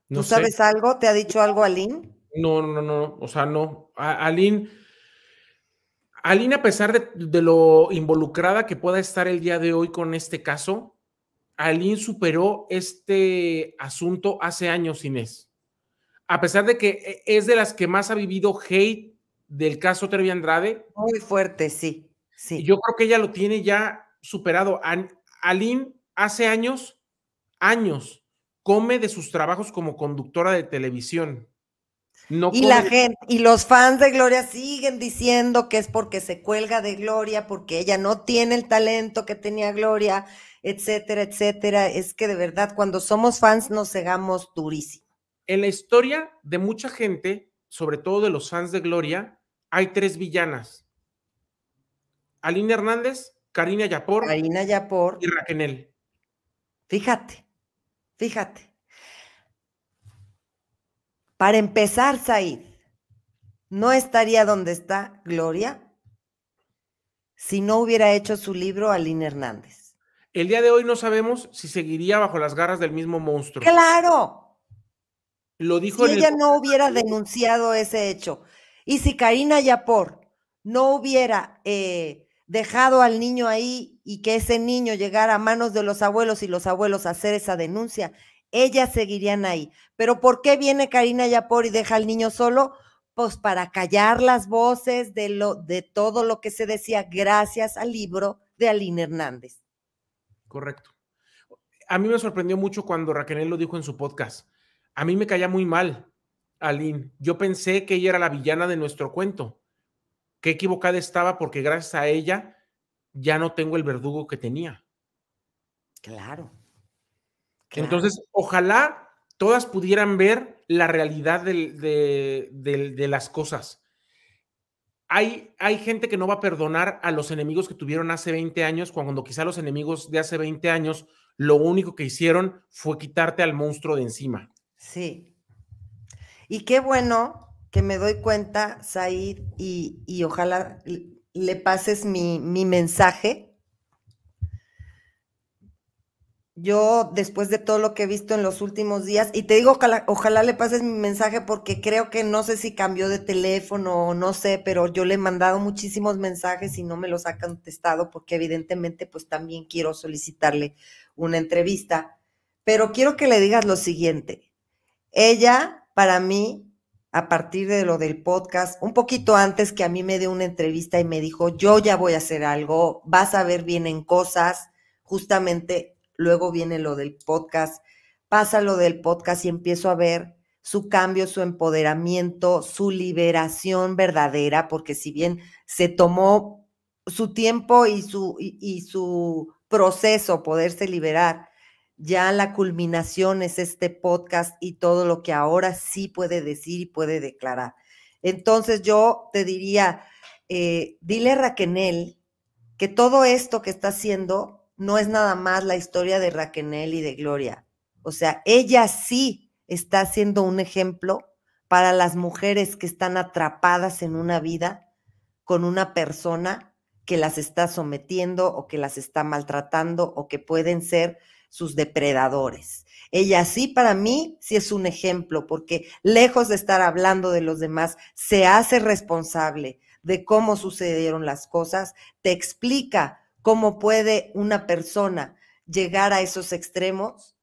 ¿Tú sabes algo? ¿Te ha dicho algo Alín? No, no, no, o sea, no. Alín Aline, a pesar de, lo involucrada que pueda estar el día de hoy con este caso, Aline superó este asunto hace años, Inés. A pesar de que eh, es de las que más ha vivido hate del caso Trevi Andrade. Muy fuerte, sí. sí. Yo creo que ella lo tiene ya superado. Aline hace años, años, come de sus trabajos como conductora de televisión y la gente, y los fans de Gloria siguen diciendo que es porque se cuelga de Gloria, porque ella no tiene el talento que tenía Gloria, etcétera, etcétera. Es que de verdad, cuando somos fans nos cegamos durísimo. En la historia de mucha gente, sobre todo de los fans de Gloria, hay tres villanas. Alina Hernández, Karina Yapor, Karina Yapor y Raquenel. Fíjate, fíjate. Para empezar, Said, no estaría donde está Gloria si no hubiera hecho su libro Aline Hernández. El día de hoy no sabemos si seguiría bajo las garras del mismo monstruo. ¡Claro! Lo dijo si ella no hubiera denunciado ese hecho y si Karina Yapor no hubiera eh, dejado al niño ahí y que ese niño llegara a manos de los abuelos y los abuelos a hacer esa denuncia, ellas seguirían ahí. Pero ¿por qué viene Karina Yapor y deja al niño solo? Pues para callar las voces de, lo, de todo lo que se decía gracias al libro de Aline Hernández. Correcto. A mí me sorprendió mucho cuando Raquel lo dijo en su podcast. A mí me caía muy mal Aline. Yo pensé que ella era la villana de nuestro cuento. Qué equivocada estaba porque gracias a ella ya no tengo el verdugo que tenía. Claro. Entonces, ojalá todas pudieran ver la realidad de, las cosas. Hay, hay gente que no va a perdonar a los enemigos que tuvieron hace 20 años, cuando quizá los enemigos de hace 20 años lo único que hicieron fue quitarte al monstruo de encima. Sí. Y qué bueno que me doy cuenta, Said, y, ojalá le pases mi mensaje, Yo, después de todo lo que he visto en los últimos días, y te digo, ojalá, le pases mi mensaje porque creo que no sé si cambió de teléfono o no sé, pero yo le he mandado muchísimos mensajes y no me los ha contestado porque evidentemente pues también quiero solicitarle una entrevista. Pero quiero que le digas lo siguiente. Ella, para mí, a partir de lo del podcast, un poquito antes que a mí me dio una entrevista y me dijo, yo ya voy a hacer algo, vas a ver bien en cosas, justamente luego viene lo del podcast, pasa lo del podcast y empiezo a ver su cambio, su empoderamiento, su liberación verdadera, porque si bien se tomó su tiempo y su, y, su proceso poderse liberar, ya la culminación es este podcast y todo lo que ahora sí puede decir y puede declarar. Entonces yo te diría, eh, dile a Raquenel que todo esto que está haciendo no es nada más la historia de Raquel y de Gloria. O sea, ella sí está siendo un ejemplo para las mujeres que están atrapadas en una vida con una persona que las está sometiendo o que las está maltratando o que pueden ser sus depredadores. Ella sí, para mí, sí es un ejemplo, porque lejos de estar hablando de los demás, se hace responsable de cómo sucedieron las cosas, te explica ¿Cómo puede una persona llegar a esos extremos?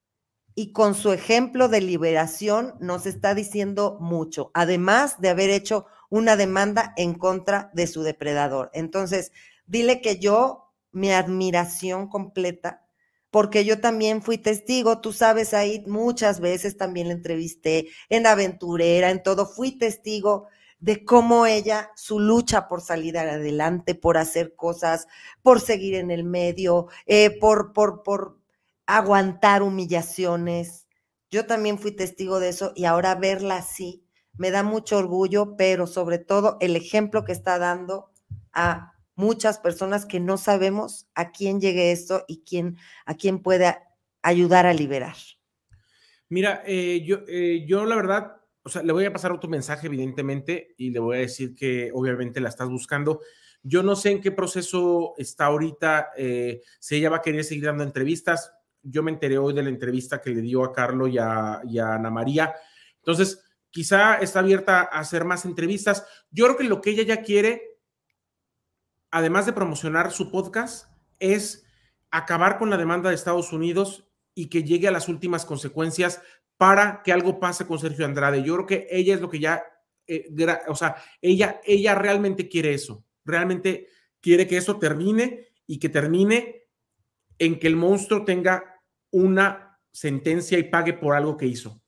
Y con su ejemplo de liberación nos está diciendo mucho, además de haber hecho una demanda en contra de su depredador. Entonces, dile que yo, mi admiración completa, porque yo también fui testigo, tú sabes, ahí muchas veces también le entrevisté en Aventurera, en todo, fui testigo de cómo ella, su lucha por salir adelante, por hacer cosas, por seguir en el medio, eh, por, por, por aguantar humillaciones. Yo también fui testigo de eso y ahora verla así me da mucho orgullo, pero sobre todo el ejemplo que está dando a muchas personas que no sabemos a quién llegue esto y quién, a quién puede ayudar a liberar. Mira, eh, yo, eh, yo la verdad o sea, le voy a pasar otro mensaje, evidentemente, y le voy a decir que obviamente la estás buscando. Yo no sé en qué proceso está ahorita, eh, si ella va a querer seguir dando entrevistas. Yo me enteré hoy de la entrevista que le dio a Carlos y a Ana María. Entonces, quizá está abierta a hacer más entrevistas. Yo creo que lo que ella ya quiere, además de promocionar su podcast, es acabar con la demanda de Estados Unidos y que llegue a las últimas consecuencias para que algo pase con Sergio Andrade. Yo creo que ella es lo que ya, eh, o sea, ella, ella realmente quiere eso, realmente quiere que eso termine y que termine en que el monstruo tenga una sentencia y pague por algo que hizo.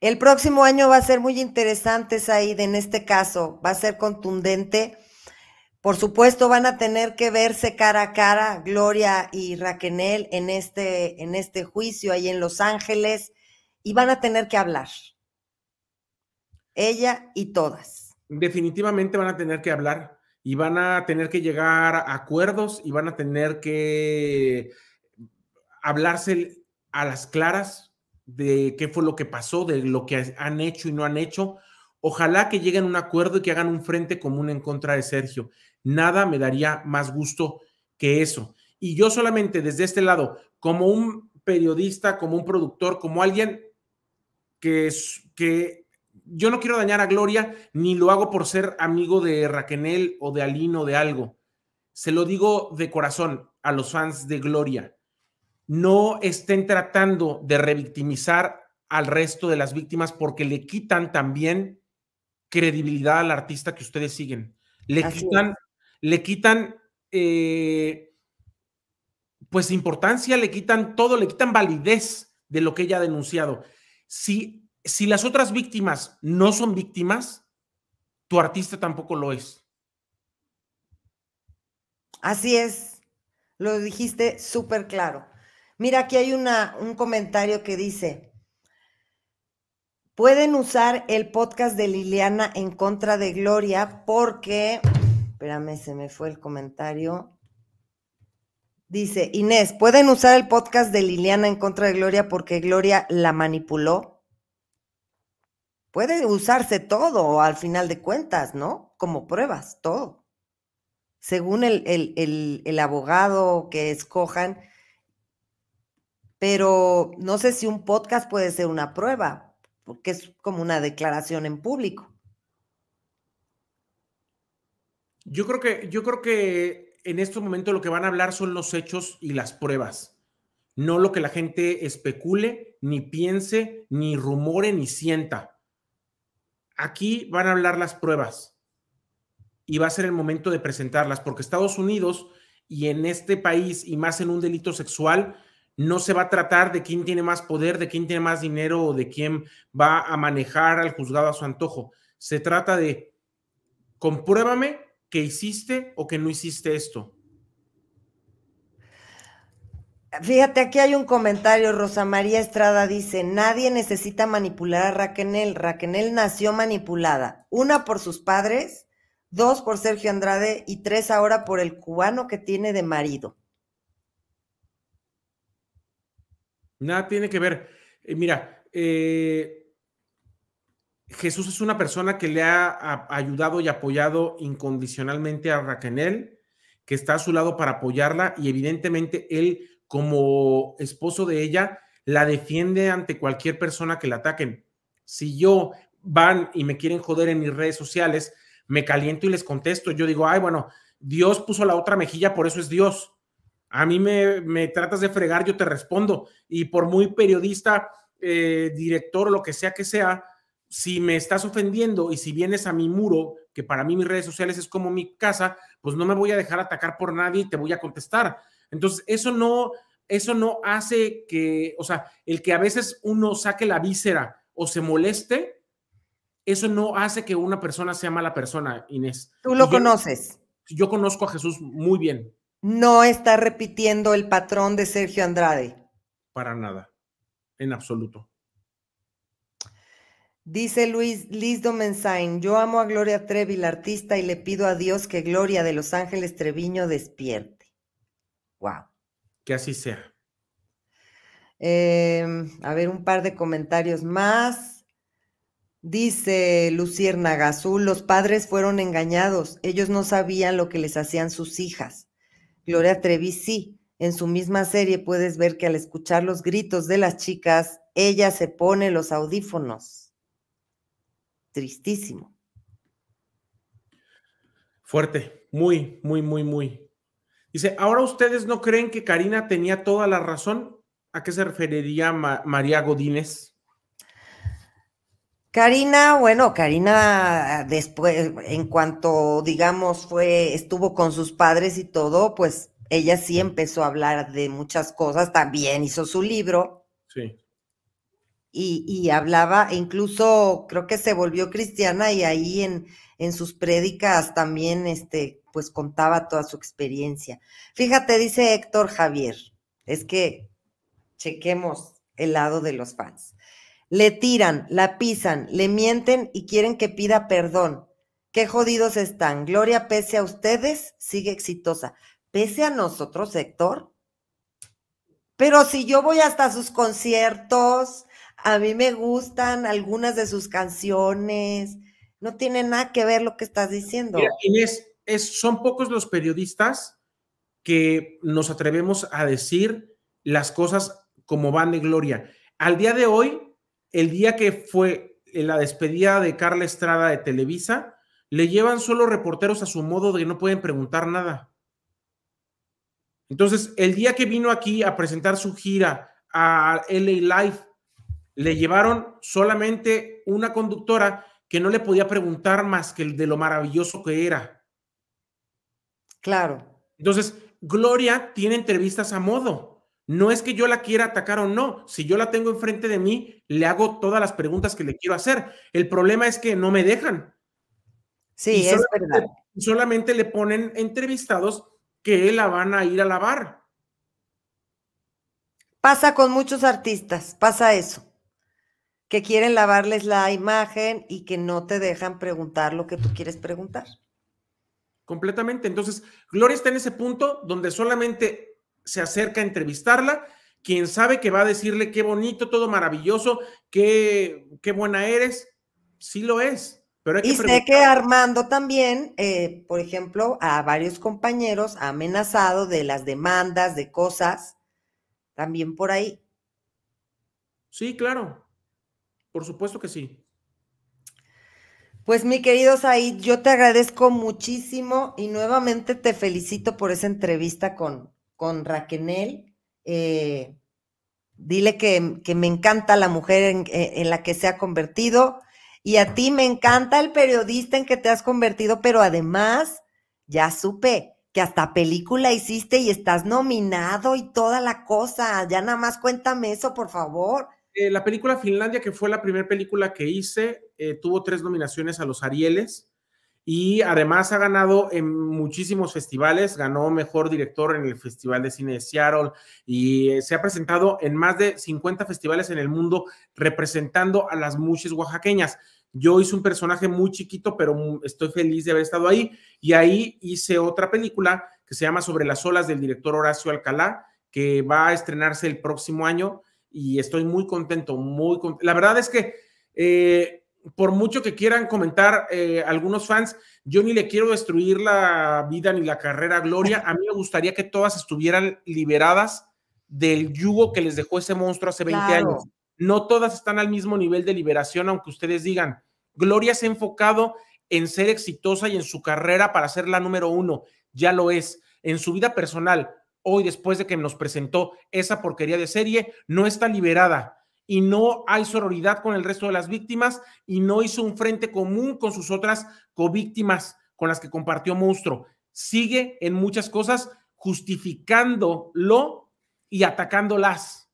El próximo año va a ser muy interesante, Said, en este caso, va a ser contundente. Por supuesto, van a tener que verse cara a cara Gloria y Raquenel en este, en este juicio ahí en Los Ángeles y van a tener que hablar. Ella y todas. Definitivamente van a tener que hablar y van a tener que llegar a acuerdos y van a tener que hablarse a las claras de qué fue lo que pasó, de lo que han hecho y no han hecho. Ojalá que lleguen a un acuerdo y que hagan un frente común en contra de Sergio. Nada me daría más gusto que eso. Y yo solamente desde este lado, como un periodista, como un productor, como alguien que, que yo no quiero dañar a Gloria, ni lo hago por ser amigo de Raquenel o de Alino o de algo. Se lo digo de corazón a los fans de Gloria. No estén tratando de revictimizar al resto de las víctimas porque le quitan también credibilidad al artista que ustedes siguen. Le quitan, le quitan, eh, pues importancia, le quitan todo, le quitan validez de lo que ella ha denunciado. Si, si las otras víctimas no son víctimas, tu artista tampoco lo es. Así es, lo dijiste súper claro. Mira, aquí hay una, un comentario que dice, pueden usar el podcast de Liliana en contra de Gloria porque, espérame, se me fue el comentario. Dice Inés, ¿pueden usar el podcast de Liliana en contra de Gloria porque Gloria la manipuló? Puede usarse todo al final de cuentas, ¿no? Como pruebas, todo. Según el, abogado que escojan. Pero no sé si un podcast puede ser una prueba, porque es como una declaración en público. Yo creo que, yo creo que en estos momentos lo que van a hablar son los hechos y las pruebas, no lo que la gente especule, ni piense, ni rumore, ni sienta. Aquí van a hablar las pruebas y va a ser el momento de presentarlas, porque Estados Unidos y en este país, y más en un delito sexual, no se va a tratar de quién tiene más poder, de quién tiene más dinero o de quién va a manejar al juzgado a su antojo. Se trata de compruébame ¿Qué hiciste o que no hiciste esto? Fíjate, aquí hay un comentario. Rosa María Estrada dice: Nadie necesita manipular a Raquenel. Raquenel nació manipulada. Una por sus padres, dos por Sergio Andrade y tres ahora por el cubano que tiene de marido. Nada tiene que ver. Eh, mira, eh, Jesús es una persona que le ha ayudado y apoyado incondicionalmente a Raquel, que está a su lado para apoyarla y evidentemente él como esposo de ella la defiende ante cualquier persona que la ataquen. Si yo van y me quieren joder en mis redes sociales, me caliento y les contesto. Yo digo, ay, bueno, Dios puso la otra mejilla, por eso es Dios. A mí me, me tratas de fregar, yo te respondo. Y por muy periodista, eh, director, lo que sea que sea, si me estás ofendiendo y si vienes a mi muro, que para mí mis redes sociales es como mi casa, pues no me voy a dejar atacar por nadie y te voy a contestar. Entonces, eso no, eso no hace que, o sea, el que a veces uno saque la víscera o se moleste, eso no hace que una persona sea mala persona, Inés. Tú lo conoces. Yo conozco a Jesús muy bien. No está repitiendo el patrón de Sergio Andrade. Para nada, en absoluto. Dice Luis Liz Domensain, yo amo a Gloria Trevi, la artista, y le pido a Dios que Gloria de Los Ángeles Treviño despierte. Wow. Que así sea. Em, a ver, un par de comentarios más. Dice Lucierna Gazul, los padres fueron engañados, ellos no sabían lo que les hacían sus hijas. Gloria Trevi sí, en su misma serie puedes ver que al escuchar los gritos de las chicas, ella se pone los audífonos tristísimo. Fuerte, muy, muy, muy, muy. Dice, ¿ahora ustedes no creen que Karina tenía toda la razón? ¿A qué se referiría María Godínez? Karina, bueno, Karina ah, después, en cuanto, digamos, fue, estuvo con sus padres y todo, pues ella sí empezó a hablar de muchas cosas, también hizo su libro. Sí y, hablaba, e incluso creo que se volvió cristiana y ahí en, sus prédicas también este, pues contaba toda su experiencia. Fíjate, dice Héctor Javier, es que chequemos el lado de los fans. Le tiran, la pisan, le mienten y quieren que pida perdón. Qué jodidos están. Gloria, pese a ustedes, sigue exitosa. Pese a nosotros, Héctor. Pero si yo voy hasta sus conciertos, a mí me gustan algunas de sus canciones. No tiene nada que ver lo que estás diciendo. son pocos los periodistas que nos atrevemos a decir las cosas como van de gloria. Al día de hoy, el día que fue la despedida de Carla Estrada de Televisa, le llevan solo reporteros a su modo de que no pueden preguntar nada. Entonces, el día que vino aquí a presentar su gira a LA Life le llevaron solamente una conductora que no le podía preguntar más que de lo maravilloso que era. Claro. Entonces, Gloria tiene entrevistas a modo. No es que yo la quiera atacar o no. Si yo la tengo enfrente de mí, le hago todas las preguntas que le quiero hacer. El problema es que no me dejan. Sí, es verdad. Solamente le ponen entrevistados que la van a ir a lavar. Pasa con muchos artistas, pasa eso que quieren lavarles la imagen y que no te dejan preguntar lo que tú quieres preguntar. Completamente. Entonces, Gloria está en ese punto donde solamente se acerca a entrevistarla quien sabe que va a decirle qué bonito, todo maravilloso, qué, qué buena eres, sí lo es. Pero y sé que Armando también, eh, por ejemplo, a varios compañeros ha amenazado de las demandas, de cosas, también por ahí. Sí, claro. Por supuesto que sí. Pues mi querido Said, yo te agradezco muchísimo y nuevamente te felicito por esa entrevista con, con Raquenel. Eh, dile que, me encanta la mujer en, eh, en, la que se ha convertido y a ti me encanta el periodista en que te has convertido, pero además ya supe que hasta película hiciste y estás nominado y toda la cosa. Ya nada más cuéntame eso, por favor. Eh, la película Finlandia, que fue la primera película que hice, eh, tuvo tres nominaciones a los Arieles y además ha ganado en muchísimos festivales. Ganó mejor director en el Festival de Cine de Seattle y eh, se ha presentado en más de 50 festivales en el mundo representando a las muchas oaxaqueñas. Yo hice un personaje muy chiquito, pero estoy feliz de haber estado ahí. Y ahí hice otra película que se llama Sobre las olas del director Horacio Alcalá, que va a estrenarse el próximo año y estoy muy contento, muy contento. La verdad es que eh, por mucho que quieran comentar eh, algunos fans, yo ni le quiero destruir la vida ni la carrera Gloria. A mí me gustaría que todas estuvieran liberadas del yugo que les dejó ese monstruo hace 20 años. No todas están al mismo nivel de liberación, aunque ustedes digan, Gloria se ha enfocado en ser exitosa y en su carrera para ser la número uno. Ya lo es. En su vida personal, hoy después de que nos presentó esa porquería de serie, no está liberada y no hay sororidad con el resto de las víctimas y no hizo un frente común con sus otras covíctimas con las que compartió Monstruo. Sigue en muchas cosas justificándolo y atacándolas.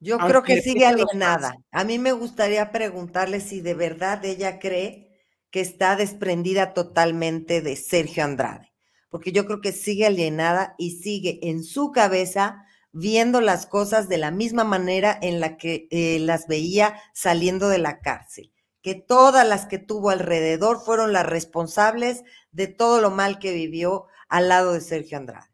Yo creo que sigue alienada. A mí me gustaría preguntarle si de verdad ella cree que está desprendida totalmente de Sergio Andrade porque yo creo que sigue alienada y sigue en su cabeza viendo las cosas de la misma manera en la que eh, las veía saliendo de la cárcel, que todas las que tuvo alrededor fueron las responsables de todo lo mal que vivió al lado de Sergio Andrade.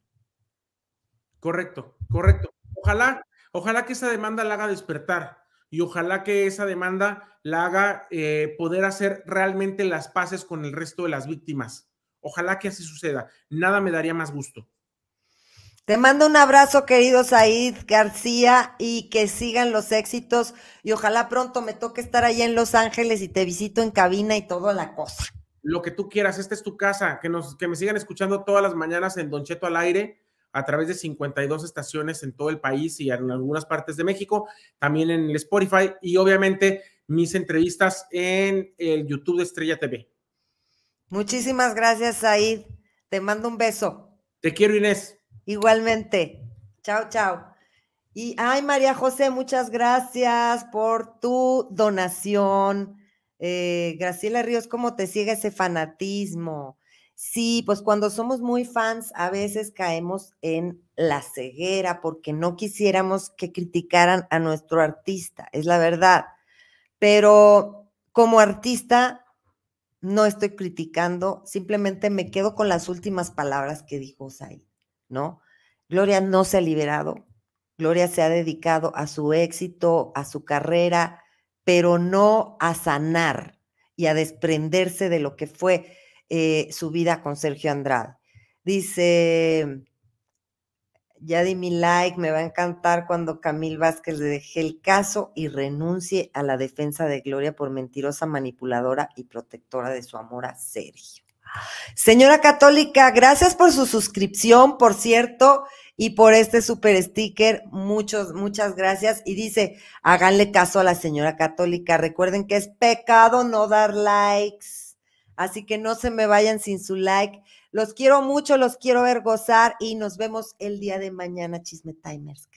Correcto, correcto. Ojalá, ojalá que esa demanda la haga despertar y ojalá que esa demanda la haga eh, poder hacer realmente las paces con el resto de las víctimas Ojalá que así suceda. Nada me daría más gusto. Te mando un abrazo, querido Said García, y que sigan los éxitos. Y ojalá pronto me toque estar ahí en Los Ángeles y te visito en cabina y toda la cosa. Lo que tú quieras, esta es tu casa. Que, nos, que me sigan escuchando todas las mañanas en Don Cheto al aire a través de 52 estaciones en todo el país y en algunas partes de México, también en el Spotify y obviamente mis entrevistas en el YouTube de Estrella TV. Muchísimas gracias, Said. Te mando un beso. Te quiero, Inés. Igualmente. Chao, chao. Y, ay, María José, muchas gracias por tu donación. Eh, Graciela Ríos, ¿cómo te sigue ese fanatismo? Sí, pues cuando somos muy fans, a veces caemos en la ceguera porque no quisiéramos que criticaran a nuestro artista, es la verdad. Pero como artista, no estoy criticando, simplemente me quedo con las últimas palabras que dijo Zay, ¿no? Gloria no se ha liberado, Gloria se ha dedicado a su éxito, a su carrera, pero no a sanar y a desprenderse de lo que fue eh, su vida con Sergio Andrade. Dice ya di mi like, me va a encantar cuando Camil Vázquez le deje el caso y renuncie a la defensa de Gloria por mentirosa, manipuladora y protectora de su amor a Sergio. Señora Católica, gracias por su suscripción, por cierto, y por este super sticker. Muchos, muchas gracias. Y dice, háganle caso a la señora Católica. Recuerden que es pecado no dar likes. Así que no se me vayan sin su like. Los quiero mucho, los quiero ver gozar y nos vemos el día de mañana, Chisme Timers.